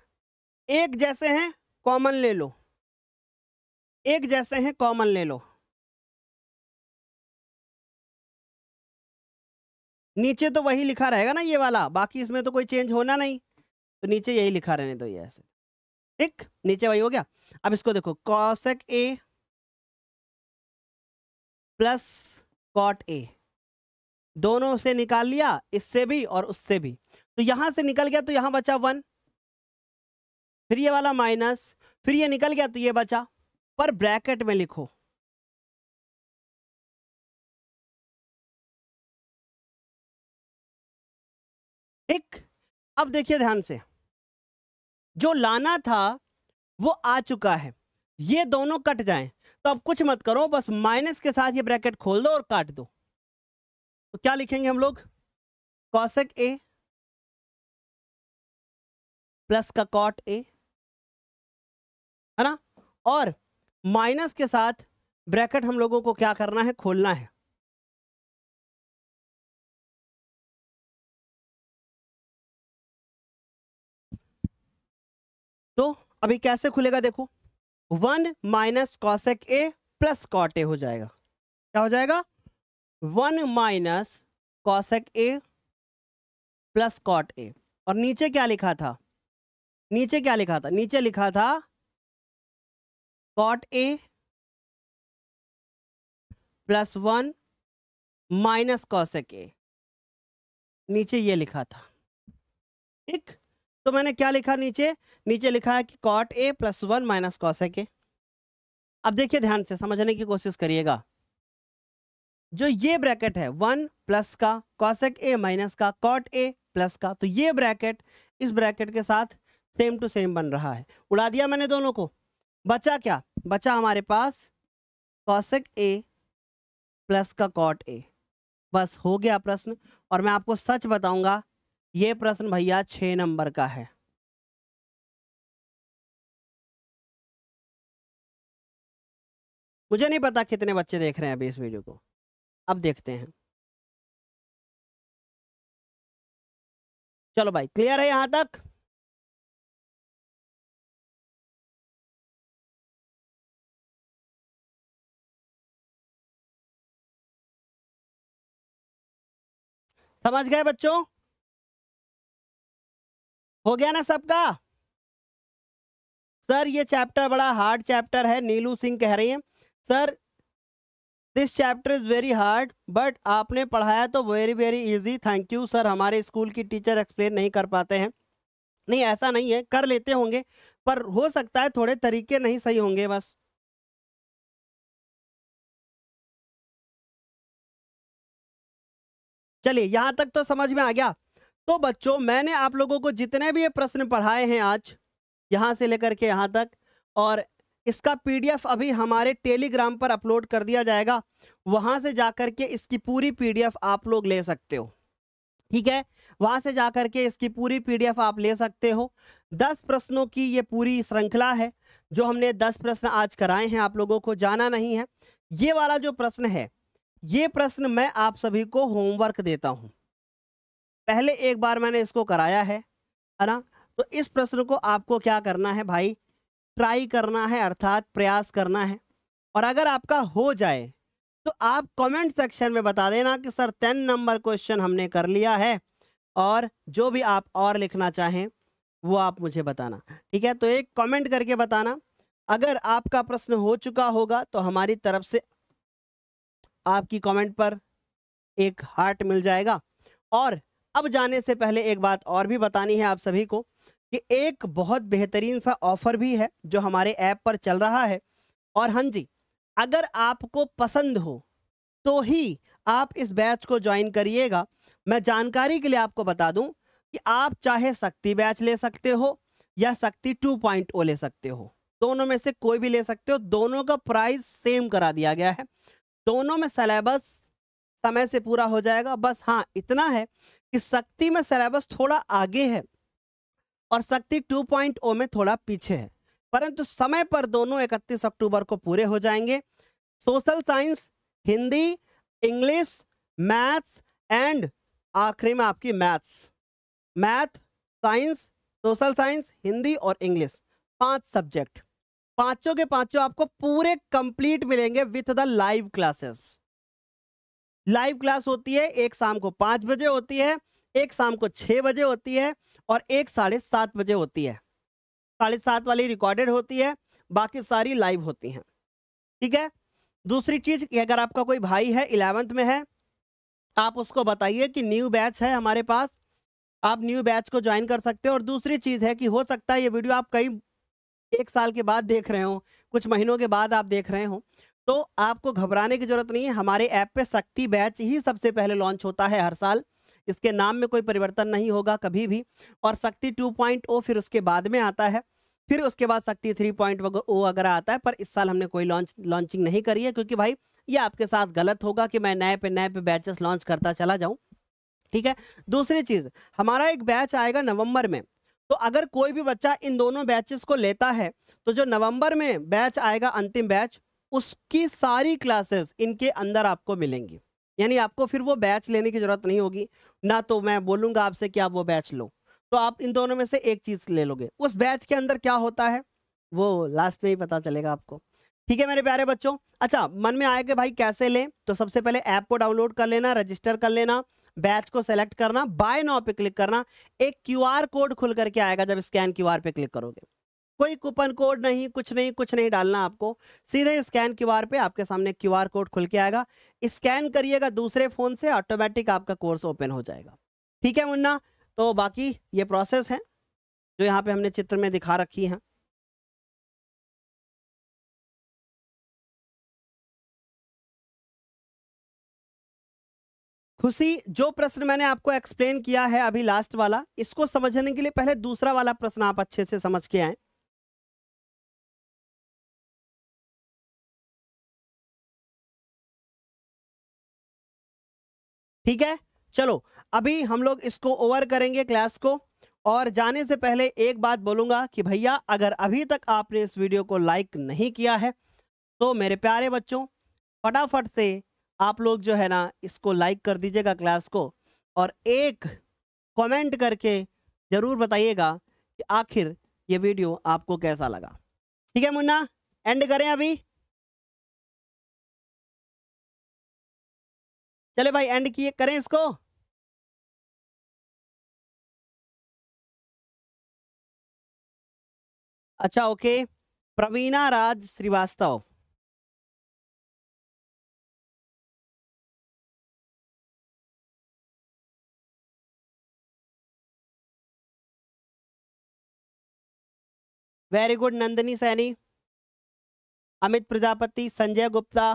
एक जैसे हैं कॉमन ले लो एक जैसे हैं कॉमन ले लो नीचे तो वही लिखा रहेगा ना ये वाला बाकी इसमें तो कोई चेंज होना नहीं तो नीचे यही लिखा रहने दो ये ऐसे ठीक नीचे वही हो गया अब इसको देखो cosec A plus cot A दोनों से निकाल लिया इससे भी और उससे भी तो यहां से निकल गया तो यहां बचा वन फिर ये वाला माइनस फिर ये निकल गया तो ये बचा पर ब्रैकेट में लिखो ठीक अब देखिए ध्यान से जो लाना था वो आ चुका है ये दोनों कट जाएं तो अब कुछ मत करो बस माइनस के साथ ये ब्रैकेट खोल दो और काट दो तो क्या लिखेंगे हम लोग कॉशेक ए प्लस का कॉट ए है ना और माइनस के साथ ब्रैकेट हम लोगों को क्या करना है खोलना है तो अभी कैसे खुलेगा देखो one minus cosec A plus cot A हो जाएगा क्या हो जाएगा one minus cosec A plus cot A और नीचे क्या लिखा था नीचे क्या लिखा था नीचे लिखा था cot A plus one minus cosec A नीचे ये लिखा था ठीक तो मैंने क्या लिखा नीचे नीचे लिखा है कि cot A plus one minus cosec A अब देखिए ध्यान से समझने की कोशिश करिएगा जो ये ब्रैकेट है वन प्लस का कॉसेक ए माइनस का कॉट ए प्लस का तो ये ब्रैकेट इस ब्रैकेट के साथ सेम टू सेम बन रहा है उड़ा दिया मैंने दोनों को बचा क्या बचा हमारे पास कॉसेक ए प्लस का कॉट ए बस हो गया प्रश्न और मैं आपको सच बताऊंगा ये प्रश्न भैया छ नंबर का है मुझे नहीं पता कितने बच्चे देख रहे हैं अभी इस वीडियो को अब देखते हैं चलो भाई क्लियर है यहां तक समझ गए बच्चों हो गया ना सबका सर ये चैप्टर बड़ा हार्ड चैप्टर है नीलू सिंह कह रही हैं sir this chapter is very hard but आपने पढ़ाया तो very very easy thank you sir हमारे स्कूल की टीचर एक्सप्लेन नहीं कर पाते हैं नहीं ऐसा नहीं है कर लेते होंगे पर हो सकता है थोड़े तरीके नहीं सही होंगे बस चलिए यहां तक तो समझ में आ गया तो बच्चों मैंने आप लोगों को जितने भी ये प्रश्न पढ़ाए हैं आज यहां से लेकर के यहां तक और इसका पीडीएफ अभी हमारे टेलीग्राम पर अपलोड कर दिया जाएगा वहाँ से जाकर के इसकी पूरी पीडीएफ आप लोग ले सकते हो ठीक है वहाँ से जा कर के इसकी पूरी पीडीएफ आप ले सकते हो दस प्रश्नों की ये पूरी श्रृंखला है जो हमने दस प्रश्न आज कराए हैं आप लोगों को जाना नहीं है ये वाला जो प्रश्न है ये प्रश्न मैं आप सभी को होमवर्क देता हूँ पहले एक बार मैंने इसको कराया है है ना तो इस प्रश्न को आपको क्या करना है भाई ट्राई करना है अर्थात प्रयास करना है और अगर आपका हो जाए तो आप कमेंट सेक्शन में बता देना कि सर टेन नंबर क्वेश्चन हमने कर लिया है और जो भी आप और लिखना चाहें वो आप मुझे बताना ठीक है तो एक कमेंट करके बताना अगर आपका प्रश्न हो चुका होगा तो हमारी तरफ से आपकी कमेंट पर एक हार्ट मिल जाएगा और अब जाने से पहले एक बात और भी बतानी है आप सभी को कि एक बहुत बेहतरीन सा ऑफर भी है जो हमारे ऐप पर चल रहा है और हाँ जी अगर आपको पसंद हो तो ही आप इस बैच को ज्वाइन करिएगा मैं जानकारी के लिए आपको बता दूं कि आप चाहे शक्ति बैच ले सकते हो या शक्ति 2.0 ले सकते हो दोनों में से कोई भी ले सकते हो दोनों का प्राइस सेम करा दिया गया है दोनों में सलेबस समय से पूरा हो जाएगा बस हाँ इतना है कि शक्ति में सलेबस थोड़ा आगे है और शक्ति टू पॉइंट ओ में थोड़ा पीछे है परंतु समय पर दोनों इकतीस अक्टूबर को पूरे हो जाएंगे social science Hindi English maths and आखिरी में आपकी maths math science social science Hindi और इंग्लिश पांच सब्जेक्ट पांचों के पांचों आपको पूरे कंप्लीट मिलेंगे with the live classes live class होती है एक शाम को पांच बजे होती है एक शाम को छह बजे होती है और एक साढ़े सात बजे होती है साढ़े सात वाली रिकॉर्डेड होती है बाकी सारी लाइव होती हैं ठीक है दूसरी चीज अगर आपका कोई भाई है इलेवंथ में है आप उसको बताइए कि न्यू बैच है हमारे पास आप न्यू बैच को ज्वाइन कर सकते हो और दूसरी चीज़ है कि हो सकता है ये वीडियो आप कई एक साल के बाद देख रहे हो कुछ महीनों के बाद आप देख रहे हो तो आपको घबराने की जरूरत नहीं है हमारे ऐप पे शक्ति बैच ही सबसे पहले लॉन्च होता है हर साल इसके नाम में कोई परिवर्तन नहीं होगा कभी भी और शक्ति 2.0 फिर उसके बाद में आता है फिर उसके बाद शक्ति 3.0 अगर आता है पर इस साल हमने कोई लॉन्च लॉन्चिंग नहीं करी है क्योंकि भाई ये आपके साथ गलत होगा कि मैं नए पे नए पे बैचेस लॉन्च करता चला जाऊँ ठीक है दूसरी चीज़ हमारा एक बैच आएगा नवम्बर में तो अगर कोई भी बच्चा इन दोनों बैचेस को लेता है तो जो नवंबर में बैच आएगा अंतिम बैच उसकी सारी क्लासेस इनके अंदर आपको मिलेंगी यानी आपको फिर वो बैच लेने की जरूरत नहीं होगी ना तो मैं बोलूंगा आपसे कि आप वो बैच लो तो आप इन दोनों में से एक चीज ले लोगे उस बैच के अंदर क्या होता है वो लास्ट में ही पता चलेगा आपको ठीक है मेरे प्यारे बच्चों अच्छा मन में आए कि भाई कैसे लें तो सबसे पहले ऐप को डाउनलोड कर लेना रजिस्टर कर लेना बैच को सेलेक्ट करना बाय नाउ पे क्लिक करना एक क्यूआर कोड खुल करके आएगा जब स्कैन क्यूआर पे क्लिक करोगे कोई कूपन कोड नहीं कुछ नहीं कुछ नहीं डालना आपको सीधे स्कैन क्यू पे आपके सामने क्यू कोड खुल के आएगा स्कैन करिएगा दूसरे फ़ोन से ऑटोमेटिक आपका कोर्स ओपन हो जाएगा ठीक है मुन्ना तो बाकी ये प्रोसेस है जो यहाँ पे हमने चित्र में दिखा रखी है खुशी जो प्रश्न मैंने आपको एक्सप्लेन किया है अभी लास्ट वाला इसको समझने के लिए पहले दूसरा वाला प्रश्न आप अच्छे से समझ के आए ठीक है चलो अभी हम लोग इसको ओवर करेंगे क्लास को और जाने से पहले एक बात बोलूँगा कि भैया अगर अभी तक आपने इस वीडियो को लाइक नहीं किया है तो मेरे प्यारे बच्चों फटाफट से आप लोग जो है ना इसको लाइक कर दीजिएगा क्लास को और एक कमेंट करके ज़रूर बताइएगा कि आखिर ये वीडियो आपको कैसा लगा ठीक है मुन्ना एंड करें अभी चले भाई एंड किए करें इसको अच्छा okay Praveena Raj Srivastava very good Nandini Saini Amit Prajapati Sanjay Gupta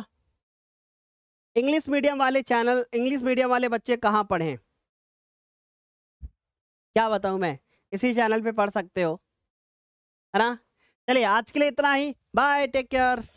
English medium वाले चैनल इंग्लिश मीडियम वाले बच्चे कहाँ पढ़े क्या बताऊ मैं इसी चैनल पे पढ़ सकते हो है ना चलिए आज के लिए इतना ही बाय टेक केयर